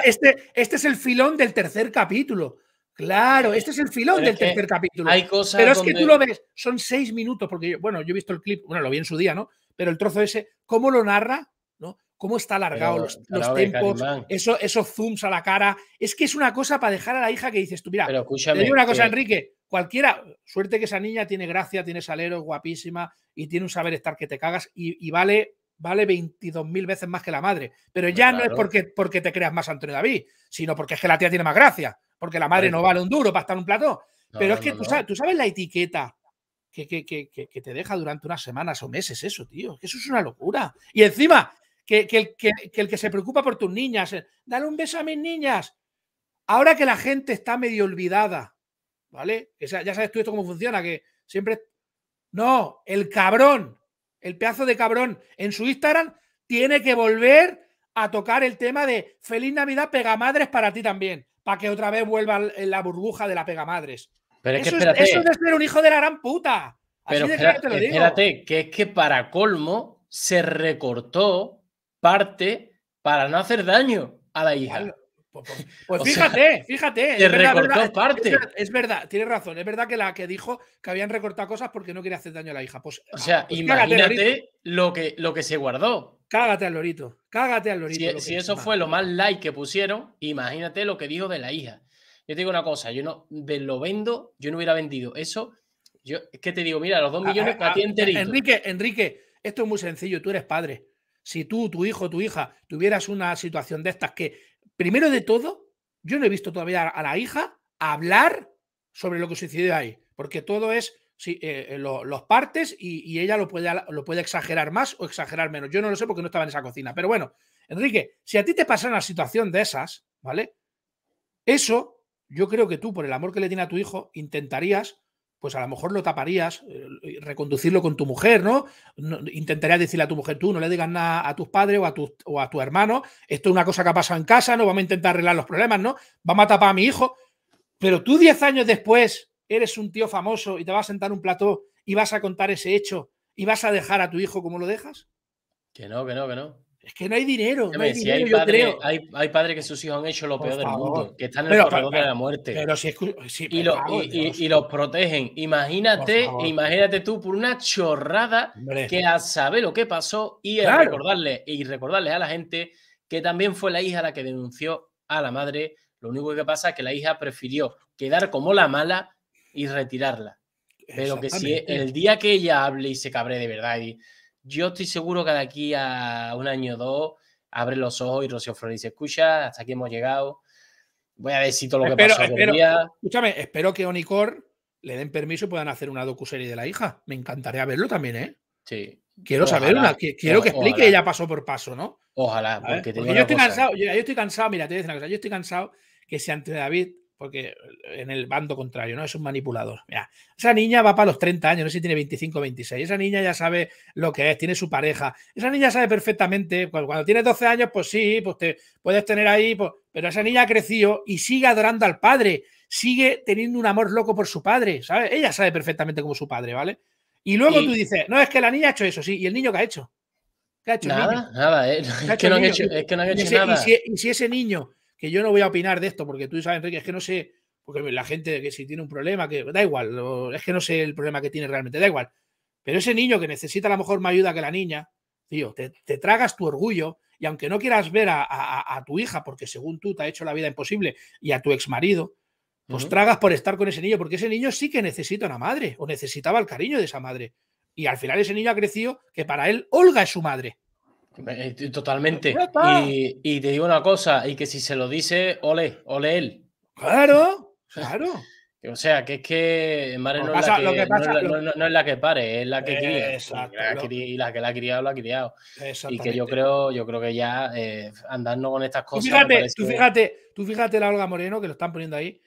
este, este es el filón del tercer capítulo. Claro, este es el filón del tercer capítulo. Hay cosas pero es que tú lo ves, son seis minutos, porque yo, bueno, yo he visto el clip, bueno, lo vi en su día, ¿no? Pero el trozo ese, ¿cómo lo narra? cómo está alargado los, tiempos? tempos, esos zooms a la cara. Es que es una cosa para dejar a la hija que dices tú, mira, te digo una cosa, eh, Enrique, cualquiera, suerte que esa niña tiene gracia, tiene salero, guapísima y tiene un saber estar que te cagas y, vale vale 22.000 veces más que la madre. Pero ya no es porque, porque te creas más Antonio David, sino porque es que la tía tiene más gracia, porque la madre no vale un duro para estar en un plató. Pero es que tú, Sabes, la etiqueta que, que, te deja durante unas semanas o meses eso, tío. Eso es una locura. Y encima, que, el que se preocupa por tus niñas, eh, dale un beso a mis niñas. Ahora que la gente está medio olvidada, ¿vale? Que ya sabes tú esto cómo funciona, que siempre... No, el cabrón, el pedazo de cabrón en su Instagram tiene que volver a tocar el tema de Feliz Navidad, Pegamadres para ti también, para que otra vez vuelva la burbuja de la Pegamadres. Pero eso, que ser un hijo de la gran puta. Así de te lo digo. espérate, que es que para colmo se recortó parte para no hacer daño a la hija. Pues, *laughs* fíjate, fíjate. recortó parte. Es, verdad, tienes razón. Es verdad que la que dijo que habían recortado cosas porque no quería hacer daño a la hija. Pues, o sea, ah, pues imagínate lo que, lo que se guardó. Cágate al lorito, cágate al lorito. Si, e, eso fue lo más like que pusieron, imagínate lo que dijo de la hija. Yo te digo una cosa, yo no de lo vendo, yo no hubiera vendido eso. Yo es que te digo, mira, los dos millones Enrique, Enrique, esto es muy sencillo, tú eres padre si tú, tu hijo, tu hija tuvieras una situación de estas que, primero de todo, yo no he visto todavía a la hija hablar sobre lo que sucedió ahí, porque todo es eh, eh, los partes y, ella lo puede, lo puede exagerar más o exagerar menos. Yo no lo sé porque no estaba en esa cocina, pero bueno, Enrique, si a ti te pasara una situación de esas, ¿vale? Eso, yo creo que tú, por el amor que le tiene a tu hijo, intentarías pues a lo mejor lo taparías, eh, reconducirlo con tu mujer, ¿no? Intentarías decirle a tu mujer, tú no le digas nada a tus padres o a tu, o a tu hermano, esto es una cosa que ha pasado en casa, no vamos a intentar arreglar los problemas, ¿no? Vamos a tapar a mi hijo. Pero tú diez años después eres un tío famoso y te vas a sentar un plató y vas a contar ese hecho y vas a dejar a tu hijo como lo dejas. Que no, que no, que no. Es que no hay dinero. No hay, dinero, hay, padres que sus hijos han hecho lo peor del mundo, que están en el corredor de la muerte. y, los protegen. Imagínate, imagínate tú por una chorrada que a saber lo que pasó y recordarle y recordarle a la gente que también fue la hija la que denunció a la madre. Lo único que pasa es que la hija prefirió quedar como la mala y retirarla. Pero que si el día que ella hable y se cabre de verdad y yo estoy seguro que de aquí a un año o dos abre los ojos y Rocío Flores dice, escucha, hasta aquí hemos llegado. Voy a ver si todo lo que pasó espero, día... Escúchame, espero que Onicor le den permiso y puedan hacer una docuserie de la hija. Me encantaría verlo también, ¿eh? Sí. Quiero saberla, quiero que explique ella paso por paso, ¿no? Ojalá, yo, estoy cansado, yo, estoy cansado, mira, te voy a decir una cosa, yo estoy cansado que si ante David porque eh, en el bando contrario, ¿no? Es un manipulador. Mira, esa niña va para los 30 años, no sé si tiene 25 o 26. Esa niña ya sabe lo que es, tiene su pareja. Esa niña sabe perfectamente, pues, cuando, tiene tienes 12 años, pues sí, pues te puedes tener ahí, pues, pero esa niña ha crecido y sigue adorando al padre, sigue teniendo un amor loco por su padre, ¿sabes? Ella sabe perfectamente es su padre, ¿vale? Y luego tú dices, no, es que la niña ha hecho eso, sí, ¿y el niño qué ha hecho? ¿Qué ha hecho nada, nada, es, que no han hecho, es nada. E, y si ese niño que yo no voy a opinar de esto, porque tú sabes, Enrique, es que no sé, porque la gente que si tiene un problema, que da igual, es que no sé el problema que tiene realmente, da igual. Pero ese niño que necesita a lo mejor más ayuda que la niña, tío, te, tragas tu orgullo y aunque no quieras ver a, tu hija, porque según tú te ha hecho la vida imposible, y a tu ex marido, pues tragas por estar con ese niño, porque ese niño sí que necesita una madre o necesitaba el cariño de esa madre. Y al final ese niño ha crecido que para él Olga es su madre. Eh, totalmente. Y, te digo una cosa, y que si se lo dice, ole, ole él. Claro, claro. *laughs* o sea, que es que no, es la, que pare, es la que cría. y la que la ha criado, la ha criado. Y que yo creo, yo creo que ya eh, andando con estas cosas. Tú fíjate, tú fíjate, tú fíjate la Olga Moreno, que lo están poniendo ahí,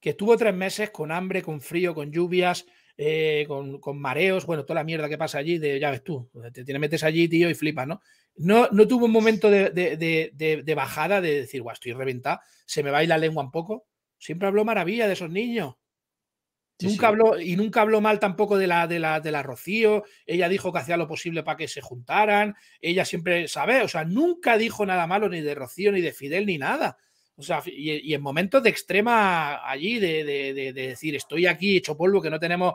que estuvo tres meses con hambre, con frío, con lluvias, eh, con, mareos, bueno, toda la mierda que pasa allí, de, ya ves tú, te, te metes allí, tío, y flipas, ¿no? No, no tuvo un momento de, bajada, de decir, guau, estoy reventada, se me va a la lengua un poco. Siempre habló maravilla de esos niños. nunca habló, y nunca habló mal tampoco de la, de, la, de la Rocío. Ella dijo que hacía lo posible para que se juntaran. Ella siempre, sabe, o sea, nunca dijo nada malo ni de Rocío, ni de Fidel, ni nada. O sea, y, en momentos de extrema allí, de, decir, estoy aquí hecho polvo, que no tenemos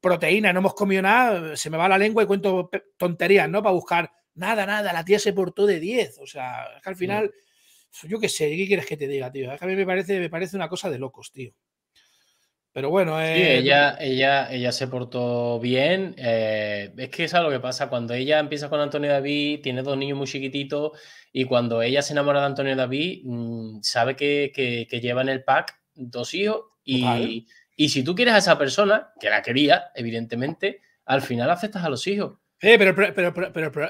proteína, no hemos comido nada, se me va la lengua y cuento tonterías, ¿no? Para buscar nada, nada, la tía se portó de 10. O sea, es que al mm. final, yo qué sé, ¿qué quieres que te diga, tío? Es que a mí me parece, me parece una cosa de locos, tío. Pero bueno, eh, ella, ella, ella se portó bien. Eh, es que es lo que pasa. Cuando ella empieza con Antonio David, tiene dos niños muy chiquititos y cuando ella se enamora de Antonio David, mm, sabe que, que, lleva en el pack dos hijos y, si tú quieres a esa persona, que la quería, evidentemente, al final aceptas a los hijos. Eh, pero,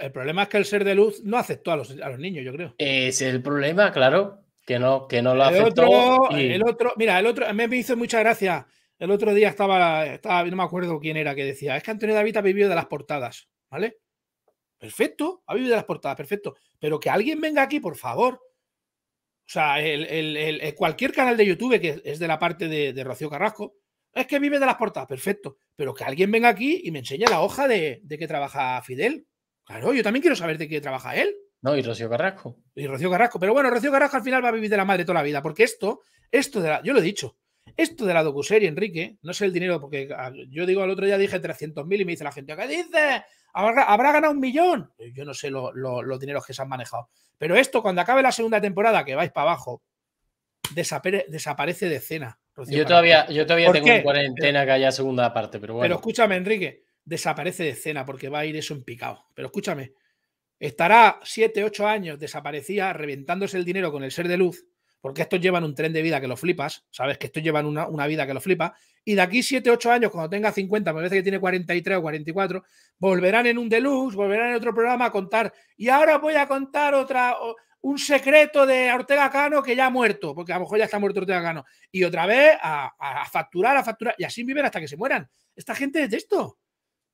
el problema es que el ser de luz no aceptó a los, a los niños, yo creo. es el problema, claro que no, que no lo el Otro, El otro, mira, el otro, me hizo mucha gracia. El otro día estaba, estaba, no me acuerdo quién era, que decía, es que Antonio David ha vivido de las portadas, ¿vale? Perfecto, ha vivido de las portadas, perfecto. Pero que alguien venga aquí, por favor. O sea, el, el, el, cualquier canal de YouTube que es de la parte de, de, Rocío Carrasco, es que vive de las portadas, perfecto. Pero que alguien venga aquí y me enseñe la hoja de, de que trabaja Fidel. Claro, yo también quiero saber de qué trabaja él. No, y Rocío Carrasco. Y Rocío Carrasco. Pero bueno, Rocío Carrasco al final va a vivir de la madre toda la vida, porque esto, esto de la, yo lo he dicho, esto de la docuserie, Enrique, no sé el dinero, porque ah, yo digo, al otro día dije 300.000 y me dice la gente, ¿qué dice? ¿Habrá, ganado un millón? Yo no sé los dineros que se han manejado. Pero esto, cuando acabe la segunda temporada, que vais para abajo, desaparece de escena. yo todavía, yo todavía tengo cuarentena que haya segunda parte, pero bueno. Pero escúchame, Enrique, desaparece de escena porque va a ir eso en picado. Pero escúchame, estará 7, 8 años desaparecida, reventándose el dinero con el ser de luz, porque estos llevan un tren de vida que los flipas, sabes que estos llevan una, vida que lo flipa, y de aquí 7, 8 años, cuando tenga 50, me parece que tiene 43 o 44, volverán en un deluxe, volverán en otro programa a contar, y ahora voy a contar otra, un secreto de Ortega Cano que ya ha muerto, porque a lo mejor ya está muerto Ortega Cano, y otra vez a, a facturar, a facturar, y así viven hasta que se mueran. Esta gente es de esto.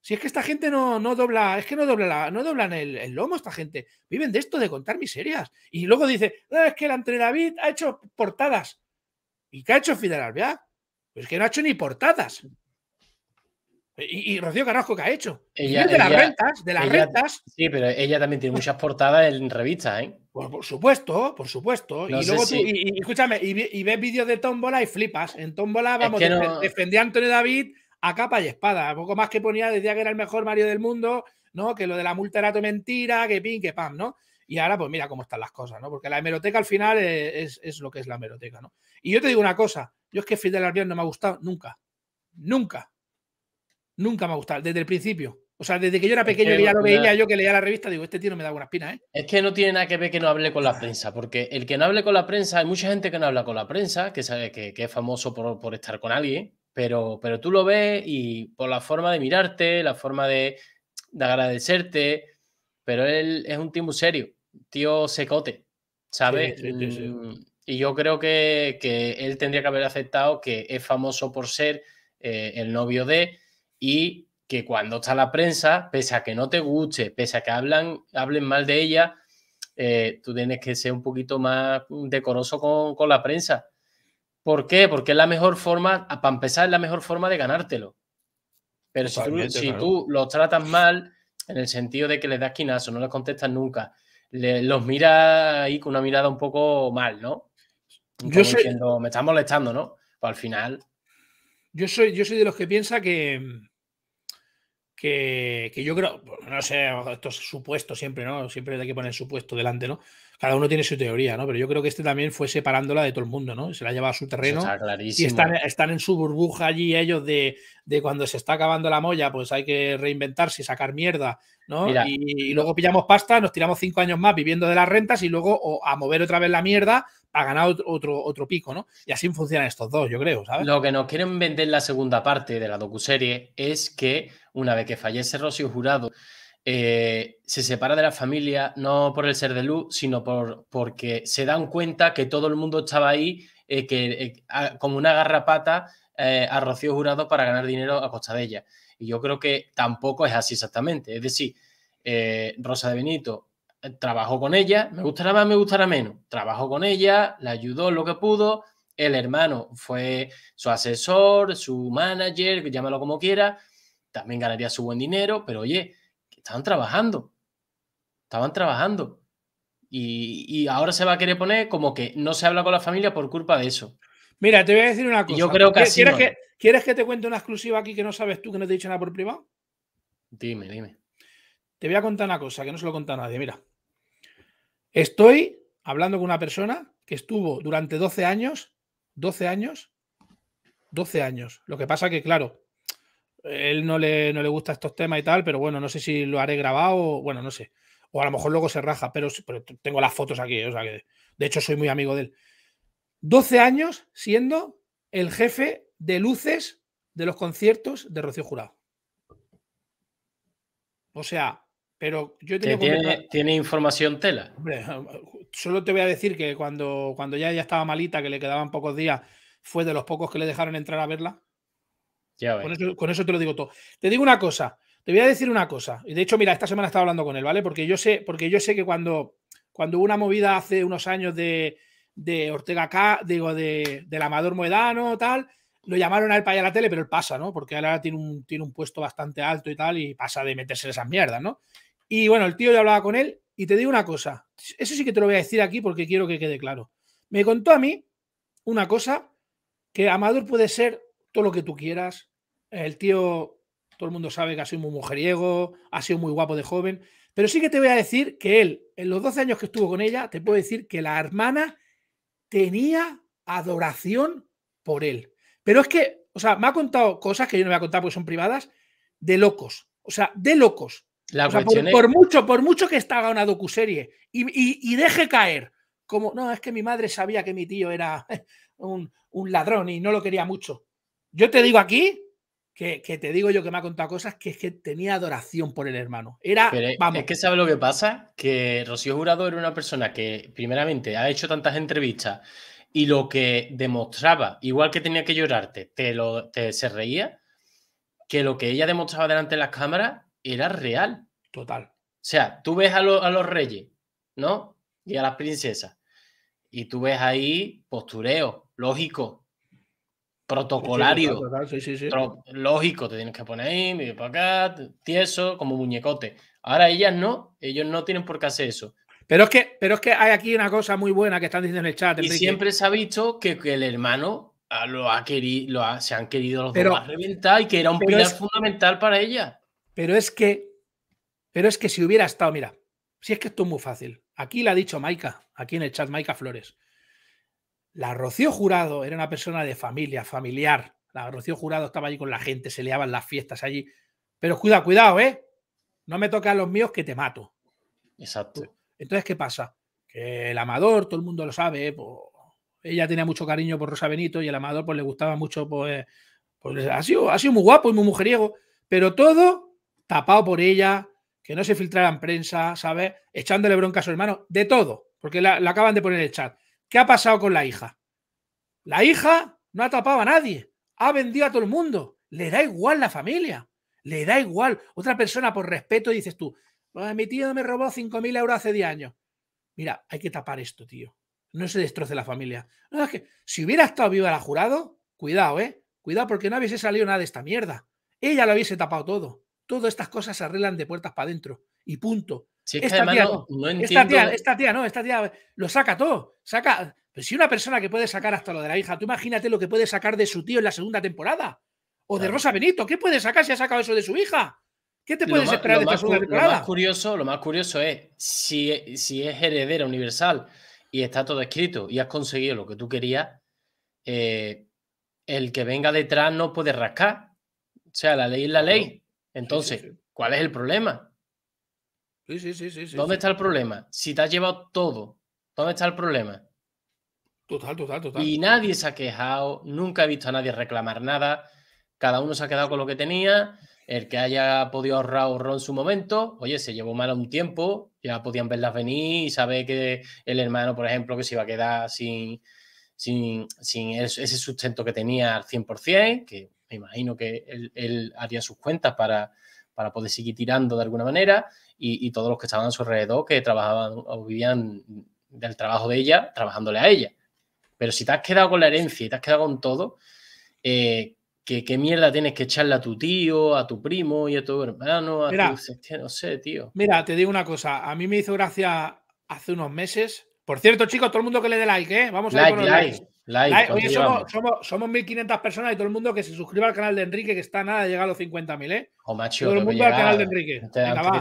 Si es que esta gente no, dobla, es que no dobla no doblan el, lomo esta gente. Viven de esto, de contar miserias. Y luego dice, es que el Antonio David ha hecho portadas. ¿Y qué ha hecho Fidel Alvear? Pues que no ha hecho ni portadas. E, y, Rocío Carrasco, ¿qué ha hecho? Ella, de las rentas, de las Sí, pero ella también tiene muchas portadas en revistas, ¿eh? Por, pues por, supuesto, por supuesto. y luego tú, y, escúchame, y, ves vídeos de Tómbola y flipas. En Tómbola, vamos, defendía a Antonio David a capa y espada. Poco más que ponía, decía que era el mejor Mario del mundo, ¿no? Que lo de la multa era todo mentira, que pin, que pam, ¿no? Y ahora, pues mira cómo están las cosas, ¿no? Porque la hemeroteca al final e, es, lo que es la hemeroteca, ¿no? Y yo te digo una cosa, yo es que Fidel Albiol no me ha gustado nunca, nunca, nunca me ha gustado, desde el principio. O sea, desde que yo era pequeño y ya lo veía, yo que leía la revista, digo, este tío no me da unas pinas ¿eh? Es que no tiene nada que ver que no hable con la ah. prensa, porque el que no hable con la prensa, hay mucha gente que no habla con la prensa, que sabe que, es famoso por estar con alguien, pero, tú lo ves y por la forma de mirarte, la forma de, agradecerte, pero él es un tío serio, tío secote, ¿sabes? Mm, y yo creo que, que, él tendría que haber aceptado que es famoso por ser eh, el novio de y que cuando está la prensa, pese a que no te guste, pese a que hablan, hablen mal de ella, eh, tú tienes que ser un poquito más decoroso con la prensa. ¿Por qué? Porque es la mejor forma, para empezar, es la mejor forma de ganártelo. Pero si tú, los tratas mal, en el sentido de que les das quinazo, no les contestas nunca, los miras ahí con una mirada un poco mal, ¿no? yo sé. me está molestando, ¿no? al final. Yo soy, yo soy de los que piensa que, que, que yo creo, no sé, esto es supuesto siempre, ¿no? Siempre hay que poner supuesto delante, ¿no? cada uno tiene su teoría, ¿no? Pero yo creo que este también fue separándola de todo el mundo, ¿no? Se la lleva a su terreno. Está y están, en su burbuja allí ellos de, cuando se está acabando la molla, pues hay que reinventarse y sacar mierda, ¿no? y, luego pillamos pasta, nos tiramos cinco años más viviendo de las rentas y luego a mover otra vez la mierda a ganar otro, otro, otro pico, ¿no? Y así funcionan estos dos, yo creo, ¿sabes? Lo que nos quieren vender en la segunda parte de la docuserie es que una vez que fallece Rocío Jurado eh, se separa de la familia no por el ser de luz, sino por, porque se dan cuenta que todo el mundo estaba ahí eh, que, eh, como una garrapata a Rocío Jurado para ganar dinero a costa de ella. Y yo creo que tampoco es así exactamente. Es decir, Rosa de Benito trabajó con ella, me gustará más, me gustará menos. Trabajó con ella, la ayudó lo que pudo. El hermano fue su asesor, su manager, llámalo como quiera. También ganaría su buen dinero, pero oye, estaban trabajando. Estaban trabajando. Y, ahora se va a querer poner como que no se habla con la familia por culpa de eso. Mira, te voy a decir una cosa. Yo creo que ¿Quieres, que, ¿Quieres que te cuente una exclusiva aquí que no sabes tú, que no te he dicho nada por privado? Dime, dime. Te voy a contar una cosa que no se lo cuenta nadie. Mira, estoy hablando con una persona que estuvo durante 12 años, 12 años, 12 años. Lo que pasa que, claro, él no le, no le gusta estos temas y tal, pero bueno, no sé si lo haré grabado, bueno, no sé. O a lo mejor luego se raja, pero, tengo las fotos aquí, o sea que de hecho soy muy amigo de él. 12 años siendo el jefe de luces de los conciertos de Rocío Jurado. O sea, pero yo tengo tiene, tiene, información tela. solo te voy a decir que cuando, cuando ya, ya estaba malita, que le quedaban pocos días, fue de los pocos que le dejaron entrar a verla con, eso, te lo digo todo. Te digo una cosa, te voy a decir una cosa. Y de hecho, mira, esta semana estaba hablando con él, ¿vale? Porque yo sé, porque yo sé que cuando, cuando hubo una movida hace unos años de, Ortega K, digo, de, del Amador Moedano, tal, lo llamaron a él para ir a la tele, pero él pasa, ¿no? Porque ahora tiene un, tiene un puesto bastante alto y tal, y pasa de meterse en esas mierdas, ¿no? Y bueno, el tío ya hablaba con él y te digo una cosa, eso sí que te lo voy a decir aquí porque quiero que quede claro. Me contó a mí una cosa que Amador puede ser todo lo que tú quieras, el tío, todo el mundo sabe que ha sido muy mujeriego, ha sido muy guapo de joven, pero sí que te voy a decir que él, en los 12 años que estuvo con ella, te puedo decir que la hermana tenía adoración por él. Pero es que, o sea, me ha contado cosas que yo no voy a contar porque son privadas, de locos. O sea, de locos. La por, mucho, por mucho que estaba una docuserie y, y, deje caer, como, no, es que mi madre sabía que mi tío era *laughs* un, un ladrón y no lo quería mucho. Yo te digo aquí que, te digo yo que me ha contado cosas que es que tenía adoración por el hermano. Era, vamos. Es que sabe lo que pasa, que Rocío Jurado era una persona que primeramente ha hecho tantas entrevistas y lo que demostraba, igual que tenía que llorarte, te lo se reía, que lo que ella demostraba delante de las cámaras era real. Total. O sea, tú ves a, a los reyes, ¿no? Y a las princesas. Y tú ves ahí postureo, lógico, protocolario, lógico, te tienes que poner ahí, medio para acá, tieso, como muñecote. Ahora ellas no, ellos no tienen por qué hacer eso. Pero es que, pero es que hay aquí una cosa muy buena que están diciendo en el chat. Y siempre se ha visto que, el hermano ah, lo ha querido, se han querido los dos a reventar y que era un pilar fundamental para ella. Pero es que, pero es que si hubiera estado, mira, si es que esto es muy fácil. Aquí lo ha dicho Maika, aquí en el chat Maika Flores. La Rocío Jurado era una persona de familia, familiar. La Rocío Jurado estaba allí con la gente, se leaban las fiestas allí. Pero cuidado, cuidado, ¿eh? No me a los míos que te mato. Exacto. Entonces, ¿qué pasa? Que el amador, todo el mundo lo sabe, eh, pues, ella tenía mucho cariño por Rosa Benito y el amador pues, le gustaba mucho, pues, pues ha, sido, sido muy guapo y muy mujeriego, pero todo tapado por ella, que no se filtrara en prensa, ¿sabes? Echándole bronca a su hermano, de todo, porque la, la acaban de poner en el chat. ¿Qué ha pasado con la hija? La hija no ha tapado a nadie, ha vendido a todo el mundo, le da igual la familia, le da igual. Otra persona por respeto dices tú, mi tío me robó 5.000 euros hace 10 años. Mira, hay que tapar esto, tío. No se destroce la familia. No, es que si hubiera estado viva la jurado, cuidado, ¿eh? Cuidado porque no hubiese salido nada de esta mierda. Ella lo hubiese tapado todo. Todas estas cosas se arreglan de puertas para adentro. Y punto esta tía, no, esta, tía, no, esta tía lo saca todo. Saca. Pero si una persona que puede sacar hasta lo de la hija, tú imagínate lo que puede sacar de su tío en la segunda temporada. O de Rosa Benito, ¿qué puede sacar si ha sacado eso de su hija? ¿Qué te puedes esperar de esta segunda temporada? Lo más curioso, lo más curioso es si, si es heredera universal y está todo escrito y has conseguido lo que tú querías, eh, el que venga detrás no puede rascar. O sea, la ley es la ley. Entonces, ¿cuál es el problema? Sí, sí, sí, ¿Dónde está el problema? Si te has llevado todo, ¿dónde está el problema? Total, total, total. Y nadie se ha quejado, nunca he visto a nadie reclamar nada. Cada uno se ha quedado con lo que tenía. El que haya podido ahorrar ahorró en su momento, oye, se llevó mal a un tiempo, ya podían verlas venir y sabe que el hermano, por ejemplo, que se iba a quedar sin, sin, ese sustento que tenía al 100%, que me imagino que él haría sus cuentas para, para poder seguir tirando de alguna manera y, todos los que estaban a su alrededor que trabajaban o vivían del trabajo de ella, trabajándole a ella. Pero si te has quedado con la herencia y te has quedado con todo, eh, ¿qué, mierda tienes que echarle a tu tío, a tu primo y a tu hermano? no sé, tío. Mira, te digo una cosa. A mí me hizo gracia hace unos meses por cierto, chicos, todo el mundo que le dé like, ¿eh? Vamos a ver like, like. like. Oye, somos, 1.500 personas y todo el mundo que se suscriba al canal de Enrique, que está nada de llegar a los 50.000, ¿eh? Oh, macho, todo el mundo al canal de Enrique.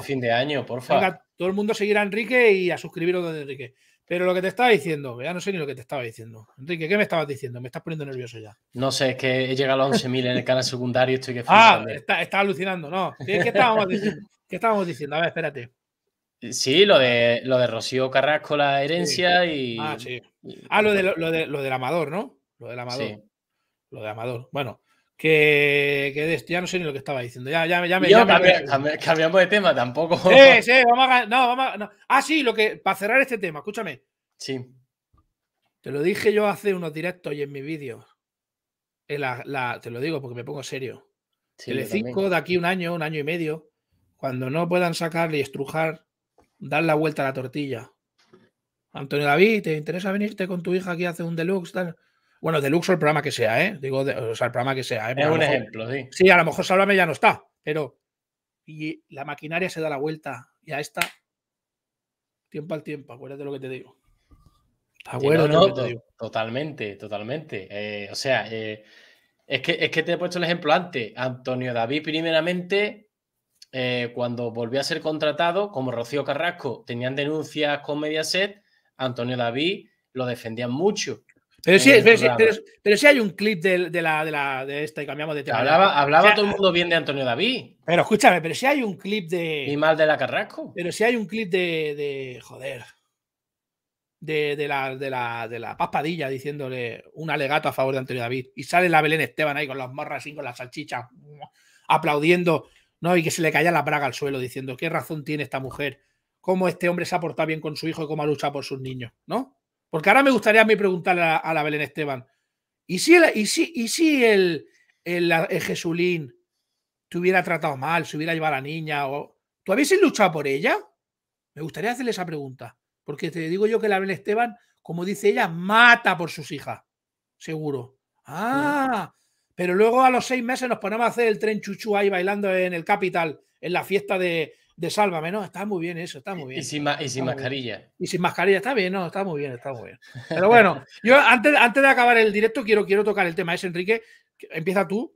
fin de año, por favor todo el mundo seguirá a Enrique y a suscribiros donde Enrique. Pero lo que te estaba diciendo, ya no sé ni lo que te estaba diciendo. Enrique, ¿qué me estabas diciendo? Me estás poniendo nervioso ya. No sé, es que he llegado a los 11.000 en el canal secundario y estoy que... Ah, estás está alucinando, no. qué estábamos diciendo? ¿Qué estábamos diciendo? A ver, espérate. Sí, lo de, lo de Rocío Carrasco, la herencia ah, y. Ah, sí. Ah, lo, lo, del Amador, ¿no? Lo del Amador. Lo de Amador. Bueno, que, ya no sé ni lo que estaba diciendo. Ya, ya, me, cambiamos de tema tampoco. Sí, sí, vamos a, no, vamos Ah, sí, lo que. Para cerrar este tema, escúchame. Sí. Te lo dije yo hace unos directos y en mi vídeo. te lo digo porque me pongo serio. Sí, el 5 de aquí un año, un año y medio, cuando no puedan sacarle y estrujar dar la vuelta a la tortilla. Antonio David, ¿te interesa venirte con tu hija aquí a hacer un deluxe? Bueno, deluxe o el programa que sea, ¿eh? Digo, o sea, el programa que sea. ¿eh? Es un ejemplo, sí. Sí, a lo mejor Sálvame ya no está, pero. Y la maquinaria se da la vuelta ya está Tiempo al tiempo, acuérdate lo que te digo. Acuérdate no, Totalmente, totalmente. Eh, o sea, eh, es, que, es que te he puesto el ejemplo antes. Antonio David, primeramente, eh, cuando volvió a ser contratado, como Rocío Carrasco, tenían denuncias con Mediaset, Antonio David lo defendían mucho. Pero sí, hay un clip de, la, de, esta y cambiamos de tema. Hablaba, todo el mundo bien de Antonio David. Pero escúchame, pero si sí hay un clip de. Y mal de la Carrasco. Pero si sí hay un clip de. joder. De, la, de, de la paspadilla diciéndole un alegato a favor de Antonio David. Y sale la Belén Esteban ahí con las morras y con las salchichas aplaudiendo y que se le caía la braga al suelo diciendo, ¿qué razón tiene esta mujer? ¿Cómo este hombre se ha portado bien con su hijo y cómo ha luchado por sus niños? ¿No? Porque ahora me gustaría a mí preguntarle a, la Belén Esteban, ¿y si el, y y si el, el, Jesulín te hubiera tratado mal, se hubiera llevado a la niña? O, ¿Tú habías luchado por ella? Me gustaría hacerle esa pregunta, porque te digo yo que la Belén Esteban, como dice ella, mata por sus hijas, seguro. Ah, pero luego a los seis meses nos ponemos a hacer el tren chuchu ahí bailando en el Capital, en la fiesta de, de Sálvame, ¿no? Está muy bien eso, está muy bien. Y sin, y sin mascarilla. Y sin mascarilla, está bien, no, está muy bien, está muy bien. Pero bueno, yo antes, antes de acabar el directo quiero, quiero tocar el tema ese, Enrique. Empieza tú.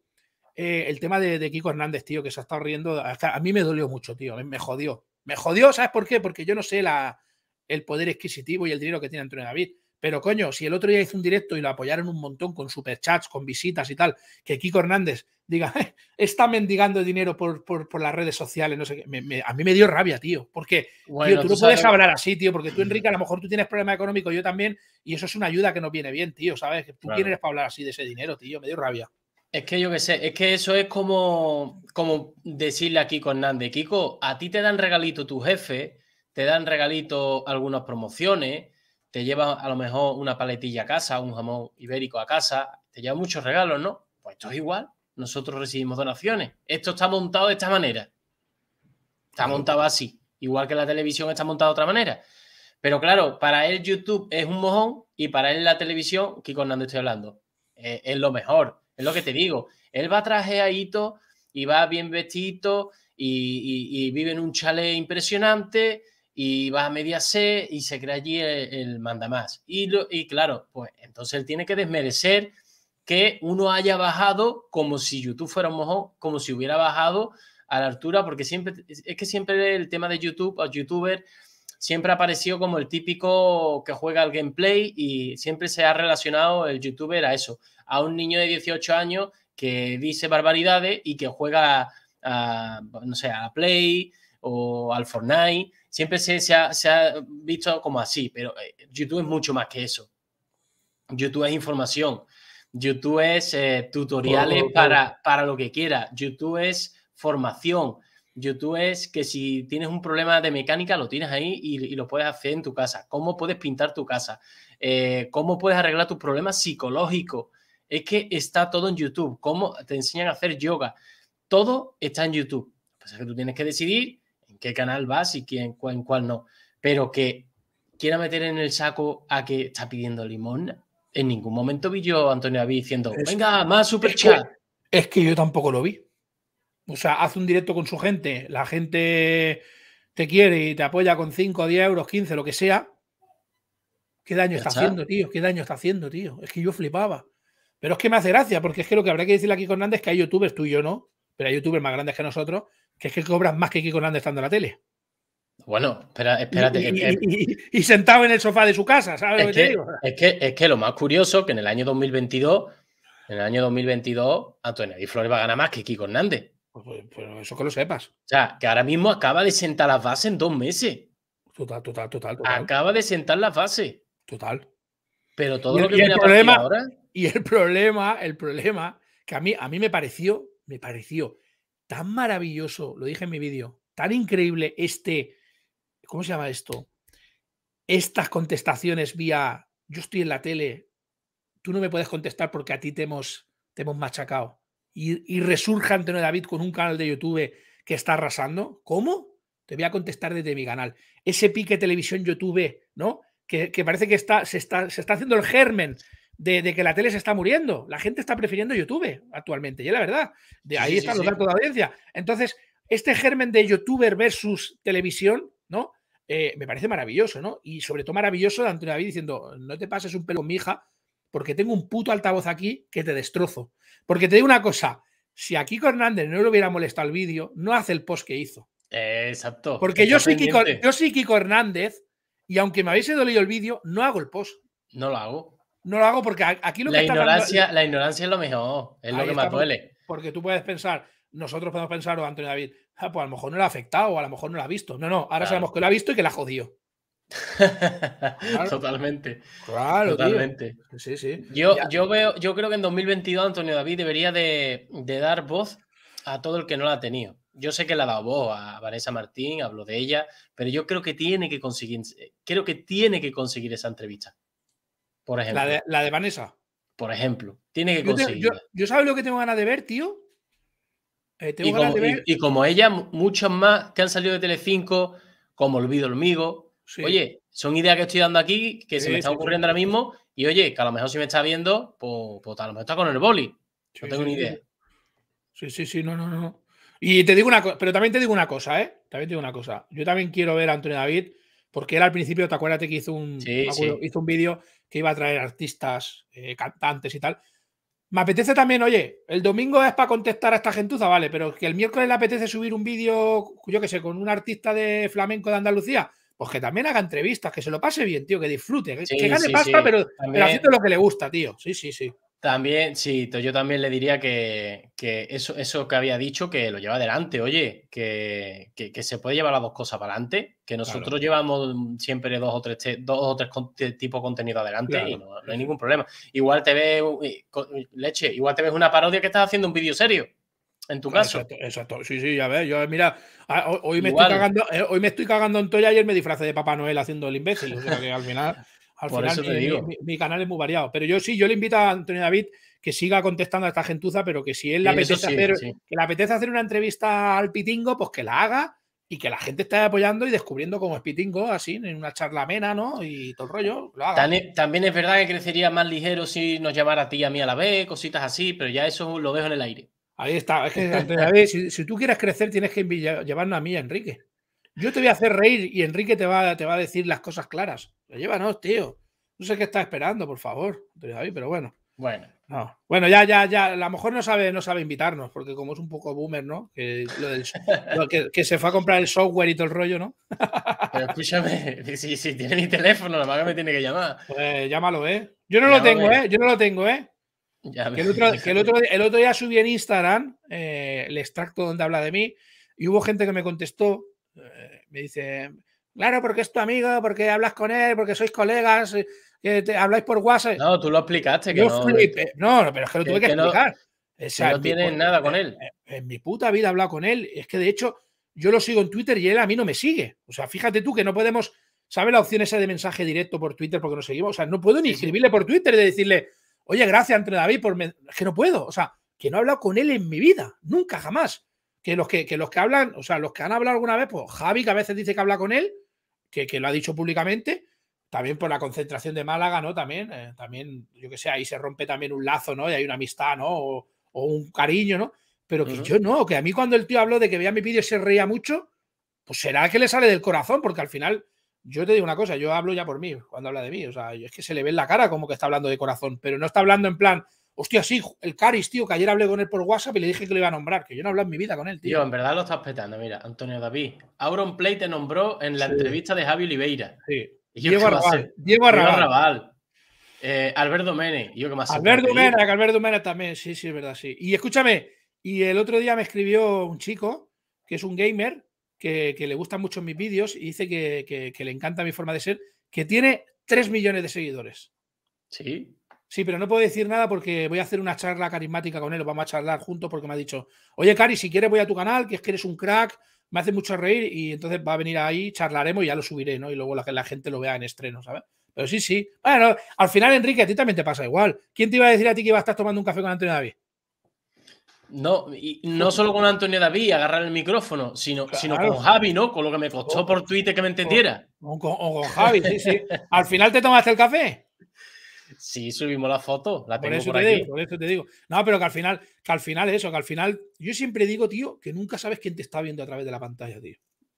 Eh, el tema de, Kiko Hernández, tío, que se ha estado riendo. a mí me dolió mucho, tío, me, jodió. Me jodió, ¿sabes por qué? Porque yo no sé la, el poder exquisitivo y el dinero que tiene Antonio David. Pero coño, si el otro día hizo un directo y lo apoyaron un montón con superchats, con visitas y tal, que Kiko Hernández diga, eh, está mendigando dinero por, las redes sociales, no sé qué. a mí me dio rabia, tío. Porque tú, no puedes hablar así, tío, porque tú, Enrique, a lo mm. mejor tú tienes problema económico, yo también, y eso es una ayuda que nos viene bien, tío, ¿sabes? ¿Tú quién eres para hablar así de ese dinero, tío? Me dio rabia. Es que yo qué sé, es que eso es como, como decirle a Kiko Hernández, Kiko, a ti te dan regalito tu jefe, te dan regalito algunas promociones te lleva a lo mejor una paletilla a casa, un jamón ibérico a casa, te lleva muchos regalos, ¿no? Pues esto es igual, nosotros recibimos donaciones. Esto está montado de esta manera. Está montado así, igual que la televisión está montada de otra manera. Pero claro, para él YouTube es un mojón y para él la televisión, Kiko Hernández estoy hablando, eh, es lo mejor, es lo que te digo. Él va trajeadito y va bien vestido y, y vive en un chalet impresionante y vas a media C y se crea allí el, manda mandamás. Y, lo, y claro, pues entonces él tiene que desmerecer que uno haya bajado como si YouTube fuera un mojón, como si hubiera bajado a la altura, porque siempre es que siempre el tema de YouTube, o youtuber, siempre ha aparecido como el típico que juega al gameplay y siempre se ha relacionado el youtuber a eso, a un niño de 18 años que dice barbaridades y que juega a, no sé, a Play o al Fortnite siempre se, ha, visto como así, pero eh, YouTube es mucho más que eso. YouTube es información. YouTube es eh, tutoriales Para, para lo que quieras. YouTube es formación. YouTube es que si tienes un problema de mecánica, lo tienes ahí y, lo puedes hacer en tu casa. ¿Cómo puedes pintar tu casa? Eh, ¿Cómo puedes arreglar tus problemas psicológicos? Es que está todo en YouTube. ¿Cómo te enseñan a hacer yoga? Todo está en YouTube. Lo que tú tienes que decidir qué canal vas y quién, en cuál no. Pero que quiera meter en el saco a que está pidiendo limón, en ningún momento vi yo a Antonio David diciendo, venga, más super chat. es que yo tampoco lo vi. O sea, hace un directo con su gente, la gente te quiere y te apoya con 5, 10 euros, 15, lo que sea. ¿Qué daño está, haciendo, tío? ¿Qué daño está haciendo, tío? Es que yo flipaba. Pero es que me hace gracia, porque es que lo que habrá que decirle aquí con Hernández es que hay youtubers, tú y yo no, pero hay youtubers más grandes que nosotros, que es que cobran más que Kiko Hernández estando en la tele. Bueno, espera, espérate. Y, sentado en el sofá de su casa, ¿sabes es lo que, te digo? Es que, lo más curioso que en el año 2022, en el año 2022, Antonio y Flores va a ganar más que Kiko Hernández. Pues, pues eso que lo sepas. O sea, que ahora mismo acaba de sentar las bases en dos meses. Total, total, total. Acaba de sentar las bases. Total. Pero todo lo que viene a problema, ahora. Y el problema, el problema, que a mí, a mí me pareció, me pareció tan maravilloso, lo dije en mi vídeo, tan increíble este, ¿cómo se llama esto? Estas contestaciones vía, yo estoy en la tele, tú no me puedes contestar porque a ti te hemos, te machacado. Y, y resurge Antonio David con un canal de YouTube que está arrasando. ¿Cómo? Te voy a contestar desde mi canal. Ese pique televisión YouTube, ¿no? Que, parece que está, está, se está haciendo el germen de, que la tele se está muriendo. La gente está prefiriendo YouTube actualmente, y es la verdad. De ahí está están los datos de audiencia. Entonces, este germen de youtuber versus televisión, ¿no? Eh, me parece maravilloso, ¿no? Y sobre todo maravilloso de Antonio David diciendo, no te pases un pelo mija, porque tengo un puto altavoz aquí que te destrozo. Porque te digo una cosa, si a Kiko Hernández no le hubiera molestado el vídeo, no hace el post que hizo. Exacto. Porque yo soy, Kiko, yo soy Kiko Hernández y aunque me habéis dolido el vídeo, no hago el post. No lo hago. No lo hago porque aquí lo que la ignorancia, La ignorancia es lo mejor, es lo que más duele. Porque tú puedes pensar, nosotros podemos pensar, o Antonio David, ah, pues a lo mejor no lo ha afectado, o a lo mejor no lo ha visto. No, no, ahora sabemos que lo ha visto y que la ha jodido *laughs* Totalmente. Claro, Totalmente. Sí, sí. Yo, yo, veo, yo creo que en 2022 Antonio David debería de, dar voz a todo el que no la ha tenido. Yo sé que la ha dado voz a Vanessa Martín, hablo de ella, pero yo creo que tiene que conseguir, creo que tiene que conseguir esa entrevista. Por ejemplo. La de, Vanessa. Por ejemplo. Tiene que conseguir. Yo, sabes lo que tengo ganas de ver, tío. Eh, y, como, ella, muchos más que han salido de Telecinco, como Olvido el Migo... Oye, son ideas que estoy dando aquí, que se me están ocurriendo ahora mismo. Y oye, que a lo mejor si me está viendo, pues, pues a lo mejor está con el boli. no tengo ni idea. Sí, sí, sí, no, no, no. Y te digo una cosa, pero también te digo una cosa, ¿eh? También te digo una cosa. Yo también quiero ver a Antonio David porque él al principio, te acuérdate que hizo un, un vídeo que iba a traer artistas, eh, cantantes y tal. Me apetece también, oye, el domingo es para contestar a esta gentuza, vale, pero que el miércoles le apetece subir un vídeo, yo qué sé, con un artista de flamenco de Andalucía, pues que también haga entrevistas, que se lo pase bien, tío, que disfrute, que, gane pasta, pero, pero haciendo lo que le gusta, tío. Sí, sí, sí. También, sí, yo también le diría que, eso, eso, que había dicho, que lo lleva adelante, oye, que, se puede llevar las dos cosas para adelante, que nosotros llevamos siempre dos o tres, dos o tres tipos de contenido adelante y no, hay ningún problema. Igual te ves, leche, igual te ves una parodia que estás haciendo un vídeo serio. En tu caso. Exacto, Sí, sí, ya ves. Yo, mira, eh, hoy me, estoy cagando, hoy en toya ayer me disfrazé de Papá Noel haciendo el imbécil. al final. *laughs* Al final, mi, digo. Mi, canal es muy variado. Pero yo sí, yo le invito a Antonio David que siga contestando a esta gentuza, pero que si él le apetece, hacer, Que le apetece hacer una entrevista al Pitingo, pues que la haga y que la gente esté apoyando y descubriendo cómo es Pitingo, así, en una charla amena, ¿no? Y todo el rollo. También es verdad que crecería más ligero si nos llamara a ti y a mí a la vez, cositas así, pero ya eso lo dejo en el aire. Ahí está. Es que, Antonio David, si, tú quieres crecer, tienes que llevarnos a mí, a Enrique. Yo te voy a hacer reír y Enrique te va, te va a decir las cosas claras. llévanos, tío. No sé qué está esperando, por favor. Pero bueno. Bueno. Bueno, ya, ya, ya. A lo mejor no sabe, no sabe invitarnos, porque como es un poco boomer, ¿no? Que, *laughs* se fue a comprar el software y todo el rollo, ¿no? *laughs* Pero escúchame, *laughs* si, si tiene mi teléfono, la madre me tiene que llamar. Pues llámalo, ¿eh? Yo no lo tengo, ¿eh? Yo no lo tengo, ¿eh? el, otro, día subí en Instagram eh, el extracto donde habla de mí y hubo gente que me contestó me dice, claro, porque es tu amigo, porque hablas con él, porque sois colegas, eh, que te, habláis por WhatsApp. No, tú lo explicaste. Que no, No, pero es que lo tuve que, explicar. No, tienes nada con eh, él. Eh, en, mi puta vida he hablado con él. Es que de hecho yo lo sigo en Twitter y él a mí no me sigue. O sea, fíjate tú que no podemos... ¿Sabes la opción esa de mensaje directo por Twitter porque no seguimos? O sea, no puedo ni escribirle por Twitter de decirle, oye, gracias, entre David, por... Es que no puedo. O sea, que no he hablado con él en mi vida. Nunca, jamás que los que, los que hablan, o sea, los que han hablado alguna vez, pues Javi, que a veces dice que habla con él, que, que lo ha dicho públicamente, también por la concentración de Málaga, ¿no? También, eh, también, yo que sé, ahí se rompe también un lazo, ¿no? Y hay una amistad, ¿no? O, un cariño, ¿no? Pero que yo no, que a mí cuando el tío habló de que veía mi vídeo y se reía mucho, pues será que le sale del corazón, porque al final, yo te digo una cosa, yo hablo ya por mí, cuando habla de mí, o sea, es que se le ve en la cara como que está hablando de corazón, pero no está hablando en plan, Hostia, sí, el Caris, tío, que ayer hablé con él por WhatsApp y le dije que lo iba a nombrar, que yo no he hablado en mi vida con él, tío. Yo en verdad lo estás petando, mira, Antonio David. Auron Play te nombró en la entrevista de Javi Oliveira. Sí. Diego Arrabal. Diego Arrabal. Eh, Alberto Mene. más Alberto Mene, que Alberto también, sí, sí, es verdad, sí. Y escúchame, y el otro día me escribió un chico que es un gamer, que, le gustan mucho mis vídeos y dice que, que le encanta mi forma de ser, que tiene 3 millones de seguidores. Sí. Sí, pero no puedo decir nada porque voy a hacer una charla carismática con él, vamos a charlar juntos porque me ha dicho, oye, Cari, si quieres voy a tu canal, que es que eres un crack, me hace mucho reír y entonces va a venir ahí, charlaremos y ya lo subiré, ¿no? Y luego la, la gente lo vea en estreno, ¿sabes? Pero sí, sí. Bueno, al final, Enrique, a ti también te pasa igual. ¿Quién te iba a decir a ti que iba a estar tomando un café con Antonio David? No, y no solo con Antonio David, agarrar el micrófono, sino, sino con Javi, ¿no? Con lo que me costó oh. por Twitter que me entendiera. o con Javi, sí, sí. ¿Al final te tomaste el café? Sí, subimos la foto, la tengo por, eso te Digo, por eso te digo. No, pero que al final, que al final eso, que al final, yo siempre digo, tío, que nunca sabes quién te está viendo a través de la pantalla, tío.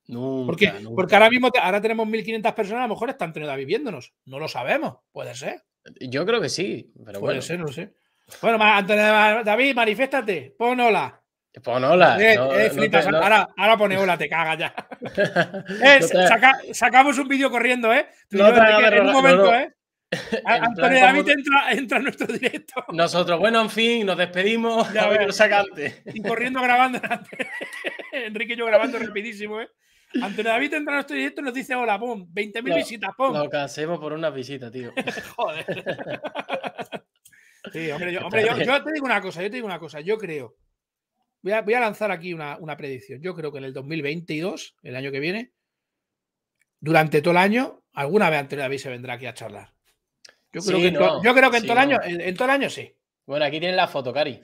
Nunca, porque, ahora mismo, ahora tenemos 1.500 personas, a lo mejor está Antonio David viéndonos. No lo sabemos, puede ser. Yo creo que sí, pero puede ser, no sé. Bueno, Antonio David, manifiéstate, pon hola. Pon hola. Eh, eh, ahora, pone hola, te cagas ya. *laughs* Eh, sacamos un vídeo corriendo, ¿eh? en un momento, ¿eh? Antonio *laughs* ah, David entra, entra nuestro directo. Nosotros, bueno, en fin, nos despedimos. Ya a ver, sacante. Y corriendo grabando. *laughs* Enrique y yo grabando rapidísimo, ¿eh? Antonio David entra en nuestro directo y nos dice: Hola, pum, 20.000 visitas, pum. Lo cansemos por una visita, tío. *laughs* Joder. sí, hombre, yo, hombre yo, te digo una cosa, yo te digo una cosa. Yo creo, voy a, voy a lanzar aquí una, una predicción. Yo creo que en el 2022, el año que viene, durante todo el año, alguna vez Antonio David se vendrá aquí a charlar. Yo creo que, en, todo el año, en, todo año sí. Bueno, aquí tienen la foto, Cari.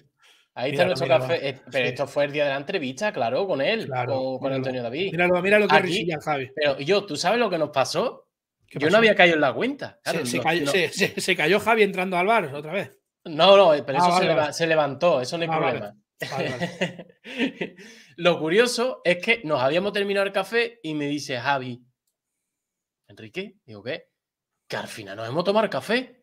Ahí está nuestro café. Eh, pero esto fue el día de la entrevista, claro, con él, O con, Antonio David. mira lo que risilla, Javi. Pero yo, ¿tú sabes lo que nos pasó? Yo no había caído en la cuenta. se, cayó, Javi entrando al bar otra vez. No, no, eh, pero ah, eso se, levantó, eso no hay ah, problema. *laughs* lo curioso es que nos habíamos terminado el café y me dice Javi, Enrique, digo, ¿qué? que al final nos hemos tomado café.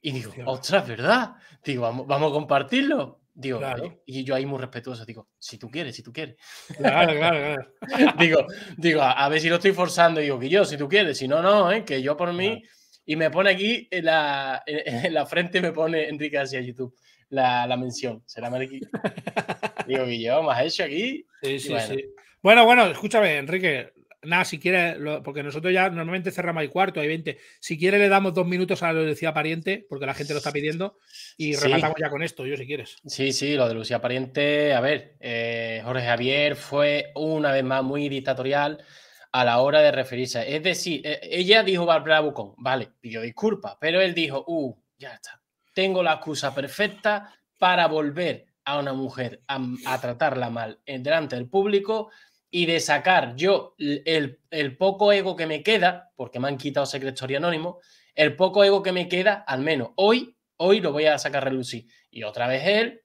Y digo, otra ostras, ¿verdad? Digo, vamos, vamos a compartirlo. Digo, y yo ahí muy respetuoso, digo, si tú quieres, si tú quieres. Claro, claro, claro. *laughs* digo, digo a, ver si lo estoy forzando, digo, que yo, si tú quieres, si no, no, ¿eh? que yo por mí. Y me pone aquí en la, en *laughs* la frente, me pone Enrique hacia YouTube la, la mención. Será aquí. *laughs* digo, que yo más hecho aquí? Sí, sí, sí. Bueno, bueno, escúchame, Enrique, Nada, si quiere, porque nosotros ya normalmente cerramos el cuarto, hay 20. Si quiere, le damos dos minutos a lo de Lucía Pariente, porque la gente lo está pidiendo, y rematamos ya con esto, yo si quieres. Sí, sí, lo de Lucía Pariente, a ver, eh, Jorge Javier fue una vez más muy dictatorial a la hora de referirse. Es decir, e, ella dijo Barbara Bucón, vale, pidió disculpas, pero él dijo, uh, ya está, tengo la excusa perfecta para volver a una mujer a tratarla mal delante del público y de sacar yo el, el, poco ego que me queda, porque me han quitado y Anónimo, el poco ego que me queda, al menos hoy, hoy lo voy a sacar relucir. Y otra vez él,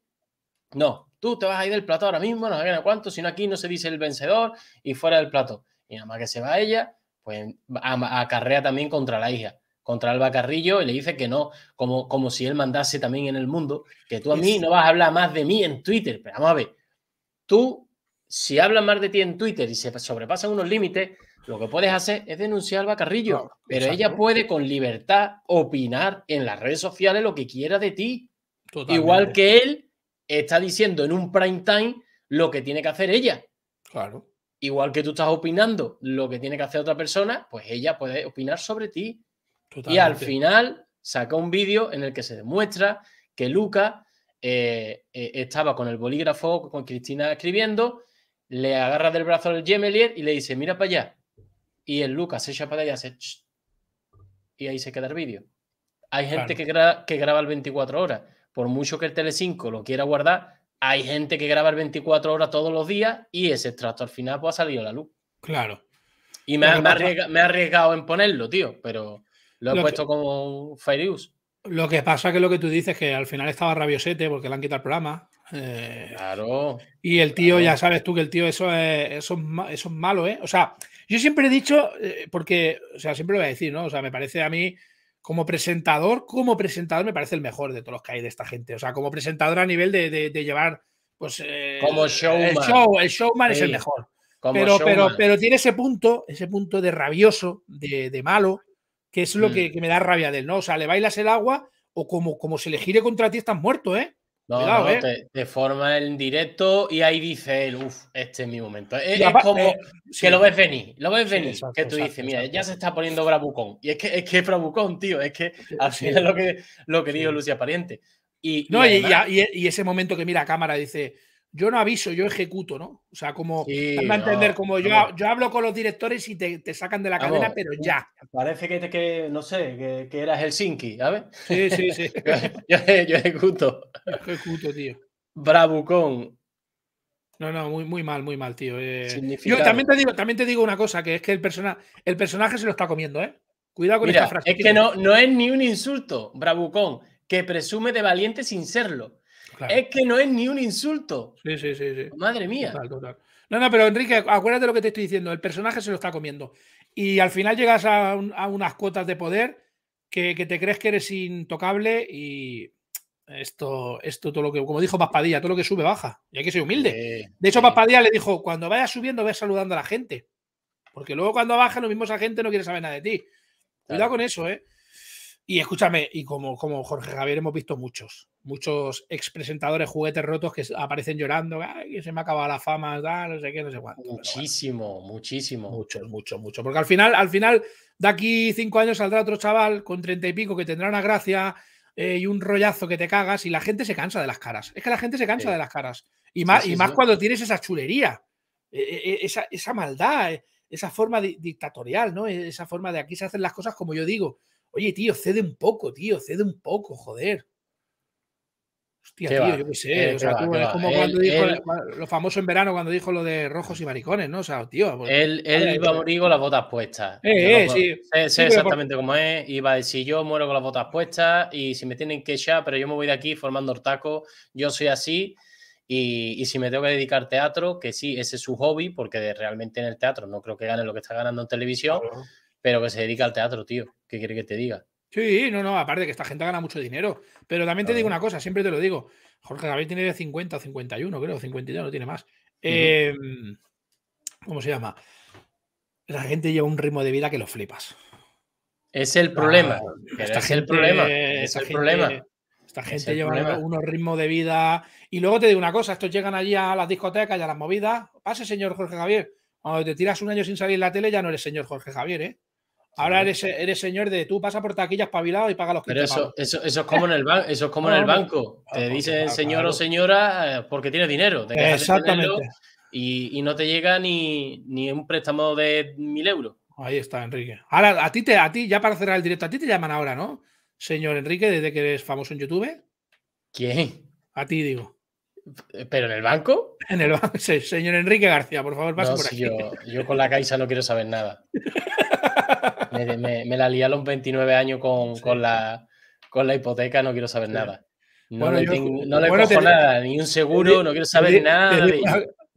no, tú te vas a ir del plato ahora mismo, no a cuánto, sino aquí no se dice el vencedor y fuera del plato. Y nada más que se va ella, pues acarrea también contra la hija, contra Alba Carrillo, y le dice que no, como, como si él mandase también en el mundo, que tú a mí no vas a hablar más de mí en Twitter, pero vamos a ver, tú si hablan más de ti en Twitter y se sobrepasan unos límites, lo que puedes hacer es denunciar al Carrillo. pero ella puede con libertad opinar en las redes sociales lo que quiera de ti. Igual que él está diciendo en un prime time lo que tiene que hacer ella. Claro. Igual que tú estás opinando lo que tiene que hacer otra persona, pues ella puede opinar sobre ti. Y al final saca un vídeo en el que se demuestra que Luca eh, eh, estaba con el bolígrafo con Cristina escribiendo le agarra del brazo al Gemelier y le dice, mira para allá. Y el Lucas se echa para allá y Y ahí se queda el vídeo. Hay gente que, que graba el 24 horas. Por mucho que el Tele5 lo quiera guardar, hay gente que graba el 24 horas todos los días y ese extracto al final pues, ha salido a la luz. Claro. Y me, ha, arriesgado en ponerlo, tío, pero lo he puesto como fair use. Lo que pasa es que lo que tú dices, que al final estaba rabiosete porque le han quitado el programa, eh, claro. Y el tío, ya sabes tú que el tío, eso es, malo, ¿eh? O sea, yo siempre he dicho, eh, porque, o sea, siempre lo voy a decir, ¿no? O sea, me parece a mí, como presentador, como presentador, me parece el mejor de todos los que hay de esta gente. O sea, como presentador a nivel de, llevar, pues. Eh, como El, show, el showman es el mejor. pero, pero, pero tiene ese punto, ese punto de rabioso, de, malo, que es lo mm. que, me da rabia de él, ¿no? O sea, le bailas el agua o como, como se le gire contra ti, estás muerto, ¿eh? No, no ¿eh? te, forma en directo y ahí dice él, uff, este es mi momento. Es, como eh, que lo ves venir, lo ves venir, que tú dices, mira, ya se está poniendo Bravucón. Y es que es que Bravucón, tío, es que así es lo que, lo que dijo Lucia Pariente. Y, no, y, ese momento que mira a cámara dice, yo no aviso, yo ejecuto, ¿no? O sea, como sí, entender, como yo, yo, hablo con los directores y te, sacan de la cadena, pero ya. Parece que, no sé, que, que, eras Helsinki, ¿sabes? Sí, sí, sí. *laughs* yo, ejecuto. ejecuto, tío. Bravucón. No, no, muy, muy mal, muy mal, tío. Eh. yo también te digo, una cosa, que es que el, personaje se lo está comiendo, ¿eh? Cuidado con esta frase. Es que no, no es ni un insulto, Bravucón, que presume de valiente sin serlo. Es que no es ni un insulto. Sí, sí, sí. sí. Madre mía. No, no, pero Enrique, acuérdate de lo que te estoy diciendo. El personaje se lo está comiendo. Y al final llegas a, unas cuotas de poder que, te crees que eres intocable y esto, esto todo lo que, como dijo Paspadilla, todo lo que sube baja. Y hay que ser humilde. de hecho, Paspadilla le dijo, cuando vayas subiendo, ves saludando a la gente. Porque luego cuando baja, los mismos gente no quiere saber nada de ti. Cuidado con eso, ¿eh? Y escúchame, y como, como Jorge Javier hemos visto muchos, muchos expresentadores juguetes rotos que aparecen llorando, que se me ha acabado la fama, no sé qué, no sé cuánto. Muchísimo, muchísimo. mucho, mucho, mucho, Porque al final, al final, de aquí cinco años saldrá otro chaval con treinta y pico que tendrá una gracia eh, y un rollazo que te cagas y la gente se cansa de las caras. Es que la gente se cansa de las caras. Y más, y más cuando tienes esa chulería, e, e, e, esa, maldad, esa forma dictatorial, ¿no? Esa forma de aquí se hacen las cosas como yo digo. Oye, tío, cede un poco, tío, cede un poco, joder. Hostia, tío, yo qué sé. como cuando dijo lo famoso en verano cuando dijo lo de rojos y maricones, ¿no? O sea, tío. Pues, él, iba a morir con las botas puestas. Eh, eh sí. Sé, exactamente como cómo es. Iba a decir, yo muero con las botas puestas y si me tienen que echar, pero yo me voy de aquí formando hortaco, yo soy así. Y, si me tengo que dedicar teatro, que sí, ese es su hobby, porque realmente en el teatro no creo que gane lo que está ganando en televisión pero que se dedica al teatro, tío. ¿Qué quiere que te diga? Sí, no, no, aparte que esta gente gana mucho dinero. Pero también te digo una cosa, siempre te lo digo. Jorge Javier tiene 50 o 51, creo, 52, no tiene más. Em, ¿Cómo se llama? La gente lleva un ritmo de vida que lo flipas. Es el ah, problema. es el problema. Es el problema. Esta gente lleva unos ritmos de vida. Y luego te digo una cosa: estos llegan allí a las discotecas y a las movidas. Pase, señor Jorge Javier. Cuando te tiras un año sin salir en la tele, ya no eres señor Jorge Javier, ¿eh? Ahora eres, señor de tú pasa por taquillas espabilado y paga los que eso, eso, eso es como en el, banco, eso es como en el banco. Te ah, dicen señor o señora eh, porque tienes dinero. Exactamente. Y, no te llega ni, ni un préstamo de mil euros. Ahí está, Enrique. Ahora, a ti, te, a ti, ya para cerrar el directo, a ti te llaman ahora, ¿no? Señor Enrique, desde que eres famoso en YouTube. ¿Quién? A ti digo. ¿Pero en el banco? En el señor Enrique García, por favor, pase por Yo, con la Caixa no quiero saber nada. *laughs* me, la lié los 29 años con, la, con la hipoteca, no quiero saber nada. No, le, nada, ni un seguro, no quiero saber nada.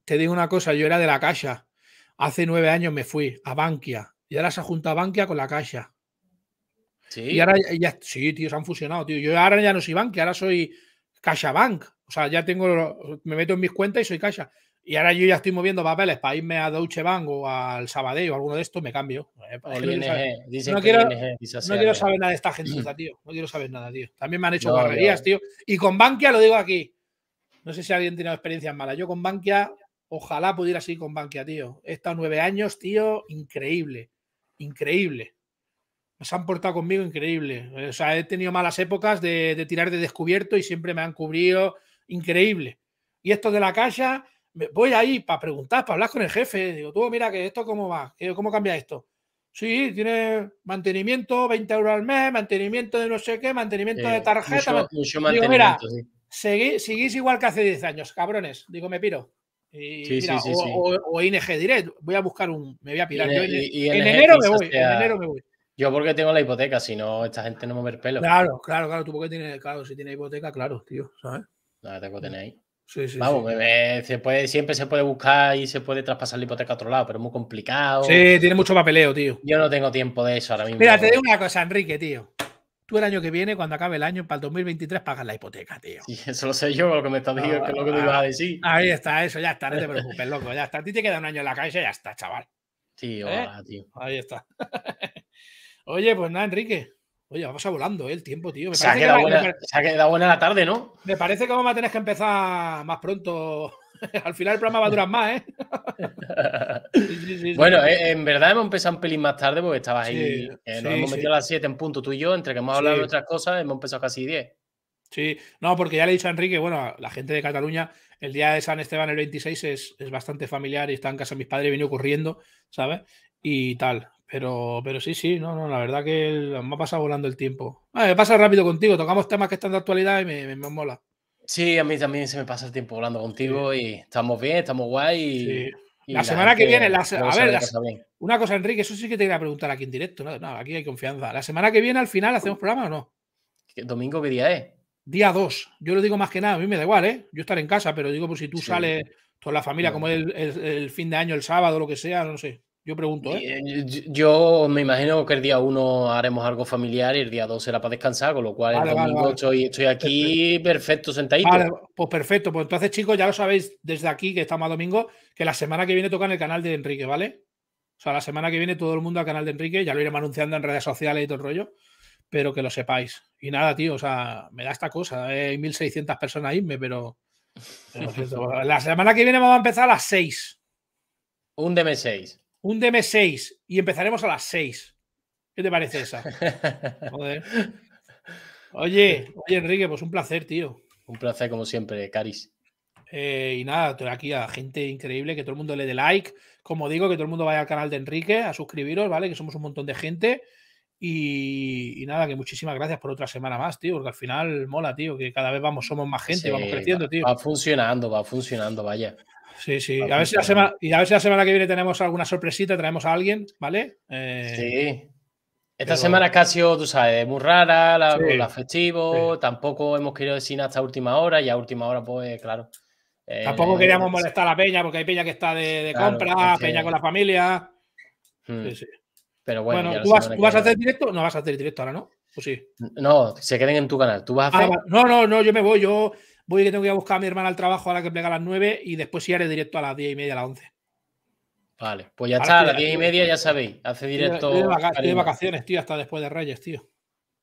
te digo, una, cosa, yo era de la Caixa. Hace nueve años me fui a Bankia y ahora se ha juntado Bankia con la Caixa. Sí. Y ahora ya, sí, tío, se han fusionado, tío. Yo ahora ya no soy Bankia, ahora soy CaixaBank. O sea, ya tengo, me meto en mis cuentas y soy caixa. Y ahora yo ya estoy moviendo papeles para irme a Deutsche Bank o al Sabadell o alguno de estos, me cambio. no, quiero, saber nada de esta gente, *clears throat* tío. No quiero saber nada, tío. También me han hecho barrerías, tío. Y con Bankia lo digo aquí. No sé si alguien tiene experiencias malas. Yo con Bankia, ojalá pudiera seguir con Bankia, tío. He estado nueve años, tío, increíble. Increíble. Se han portado conmigo increíble. O sea, he tenido malas épocas de, de tirar de descubierto y siempre me han cubrido increíble. Y esto de la calle, voy ahí para preguntar, para hablar con el jefe. Digo, tú, mira, que esto cómo va, eh, cómo cambia esto. Sí, tiene mantenimiento 20 euros al mes, mantenimiento de no sé qué, mantenimiento de eh, tarjeta. mira, seguís igual que hace 10 años, cabrones. Digo, me piro. Y, o, ING Direct, voy a buscar un, me voy a pirar. yo, en, enero me voy, en enero me voy. Yo porque tengo la hipoteca, si no, esta gente no me ver pelo. Claro, claro, claro, tú porque tienes, claro, si tienes hipoteca, claro, tío, ¿sabes? La mm. tengo ahí. Sí, sí, Vamos, Bebé, se puede, siempre se puede buscar y se puede traspasar la hipoteca a otro lado, pero es muy complicado. Sí, tiene mucho papeleo, tío. Yo no tengo tiempo de eso ahora mismo. Mira, te digo una cosa, Enrique, tío. Tú el año que viene, cuando acabe el año, para el 2023, pagas la hipoteca, tío. Sí, *laughs* eso lo sé yo, lo que me estás diciendo, que es lo que tú ah, ibas a decir. Ah, ahí está, eso, ya está, no te preocupes, loco, ya está. A ti te queda un año en la calle, ya está, chaval. Sí, hola, ¿Eh? tío. Ahí está. *laughs* Oye, pues nada, Enrique. Oye, vamos a volando eh, el tiempo, tío. se, ha quedado buena, la tarde, ¿no? Me parece que vamos a tener que empezar más pronto. *laughs* Al final el programa va a durar más, ¿eh? *laughs* bueno, eh, en verdad hemos empezado un pelín más tarde porque estabas ahí. Eh, nos hemos metido a las 7 en punto tú y yo, entre que hemos hablado de otras cosas, hemos empezado casi 10. Sí, no, porque ya le he dicho a Enrique, bueno, la gente de Cataluña, el día de San Esteban, el 26, es, bastante familiar y está en casa de mis padres, viene corriendo, ¿sabes? Y tal. Pero, pero sí, sí, no, no, la verdad que me ha pasado volando el tiempo. me pasa rápido contigo, tocamos temas que están de actualidad y me, mola. Sí, a mí también se me pasa el tiempo volando contigo y estamos bien, estamos guay. sí. la, semana que viene, a ver, una cosa, Enrique, eso sí que te quería preguntar aquí en directo, no, no, aquí hay confianza. ¿La semana que viene al final hacemos programa o no? ¿Domingo qué día es? Día 2. Yo lo digo más que nada, a mí me da igual, ¿eh? Yo estaré en casa, pero digo, pues si tú sales con la familia, como el, el, el, fin de año, el sábado, lo que sea, no sé. Yo pregunto, ¿eh? eh yo me imagino que el día uno haremos algo familiar y el día dos será para descansar, con lo cual el domingo Estoy, aquí perfecto, sentadito. pues perfecto. Pues entonces, chicos, ya lo sabéis desde aquí, que estamos a domingo, que la semana que viene toca en el canal de Enrique, ¿vale? O sea, la semana que viene todo el mundo al canal de Enrique, ya lo iremos anunciando en redes sociales y todo el rollo, pero que lo sepáis. Y nada, tío, o sea, me da esta cosa. ¿eh? Hay 1.600 personas ahí, pero... pero *laughs* la semana que viene vamos a empezar a las 6. Un DM6. Un DM6 y empezaremos a las 6. ¿Qué te parece esa? *laughs* Oye, oye, Enrique, pues un placer, tío. Un placer, como siempre, Caris. Eh, y nada, estoy aquí a gente increíble, que todo el mundo le dé like. Como digo, que todo el mundo vaya al canal de Enrique a suscribiros, ¿vale? Que somos un montón de gente. Y, nada, que muchísimas gracias por otra semana más, tío, porque al final mola, tío, que cada vez vamos, somos más gente, vamos creciendo, tío. Va funcionando, va funcionando, vaya. Sí, sí. A ver, si la semana, y a ver si la semana que viene tenemos alguna sorpresita, traemos a alguien, ¿vale? Eh, sí. Esta semana es casi, tú sabes, muy rara, la, festivo, tampoco hemos querido decir hasta última hora y a última hora, pues, claro. Eh, tampoco queríamos molestar a la peña, porque hay peña que está de, compra, peña con la familia. Hmm. Sí, sí. Pero bueno, bueno ¿tú, vas, a hacer directo? No vas a hacer directo ahora, ¿no? Pues sí. No, se queden en tu canal. ¿Tú vas ah, no, no, no, yo me voy. Yo, voy que tengo que ir a buscar a mi hermana al trabajo a la que pega a las 9 y después sí haré directo a las 10 y media, a las 11. Vale, pues ya está, a las 10 y media ya sabéis, hace directo. Estoy de, vacaciones, tío, hasta después de Reyes, tío.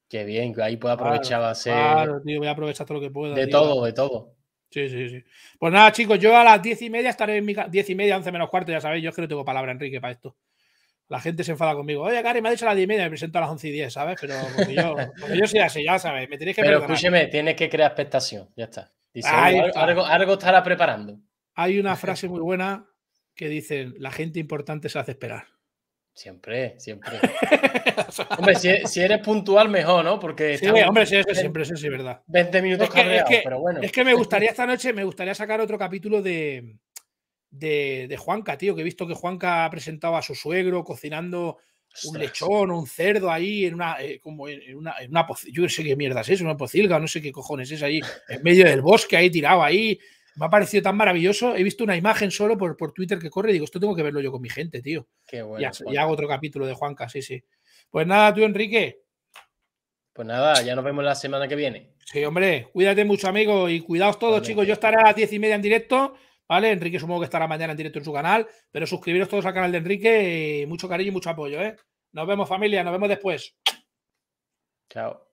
Qué bien, que ahí puedo aprovechar a ser... Claro, tío, voy a aprovechar todo lo que pueda. De todo, de todo. Sí, sí, sí. Pues nada, chicos, yo a las 10 y media estaré en mi casa. 10 y media, 11 menos cuarto, ya sabéis, yo es que no tengo palabra, Enrique, para esto la gente se enfada conmigo. Oye, Gary, me ha dicho a las 10 y media, me presento a las 11 y 10, ¿sabes? Pero *laughs* yo, soy así, ya sabes, me que Pero escúcheme, tienes que crear expectación, ya está. Dice, algo, estará preparando. Hay una *laughs* frase muy buena que dice, la gente importante se hace esperar. Siempre, siempre. *laughs* hombre, si, eres puntual, mejor, ¿no? Porque. Sí, hombre, sí, eso siempre, eso sí, verdad. 20 minutos es pero bueno. Es que me gustaría esta noche, me gustaría sacar otro capítulo de, de, Juanca, tío, que he visto que Juanca ha presentado a su suegro cocinando un lechón o un cerdo ahí en una, eh, como en una, yo no sé qué mierda es una pocilga, no sé qué cojones es ahí, en medio del bosque, ahí tirado ahí. Me ha parecido tan maravilloso. He visto una imagen solo por, por Twitter que corre y digo, esto tengo que verlo yo con mi gente, tío. Qué bueno. Y, hago otro capítulo de Juanca, sí, sí. Pues nada, tú, Enrique, pues nada, ya nos vemos la semana que viene. Sí, hombre, cuídate mucho, amigo, y cuidaos todos, chicos. Yo estaré a las diez y media en directo ¿vale? Enrique supongo que estará mañana en directo en su canal, pero suscribiros todos al canal de Enrique mucho cariño y mucho apoyo, ¿eh? Nos vemos familia, nos vemos después. Chao.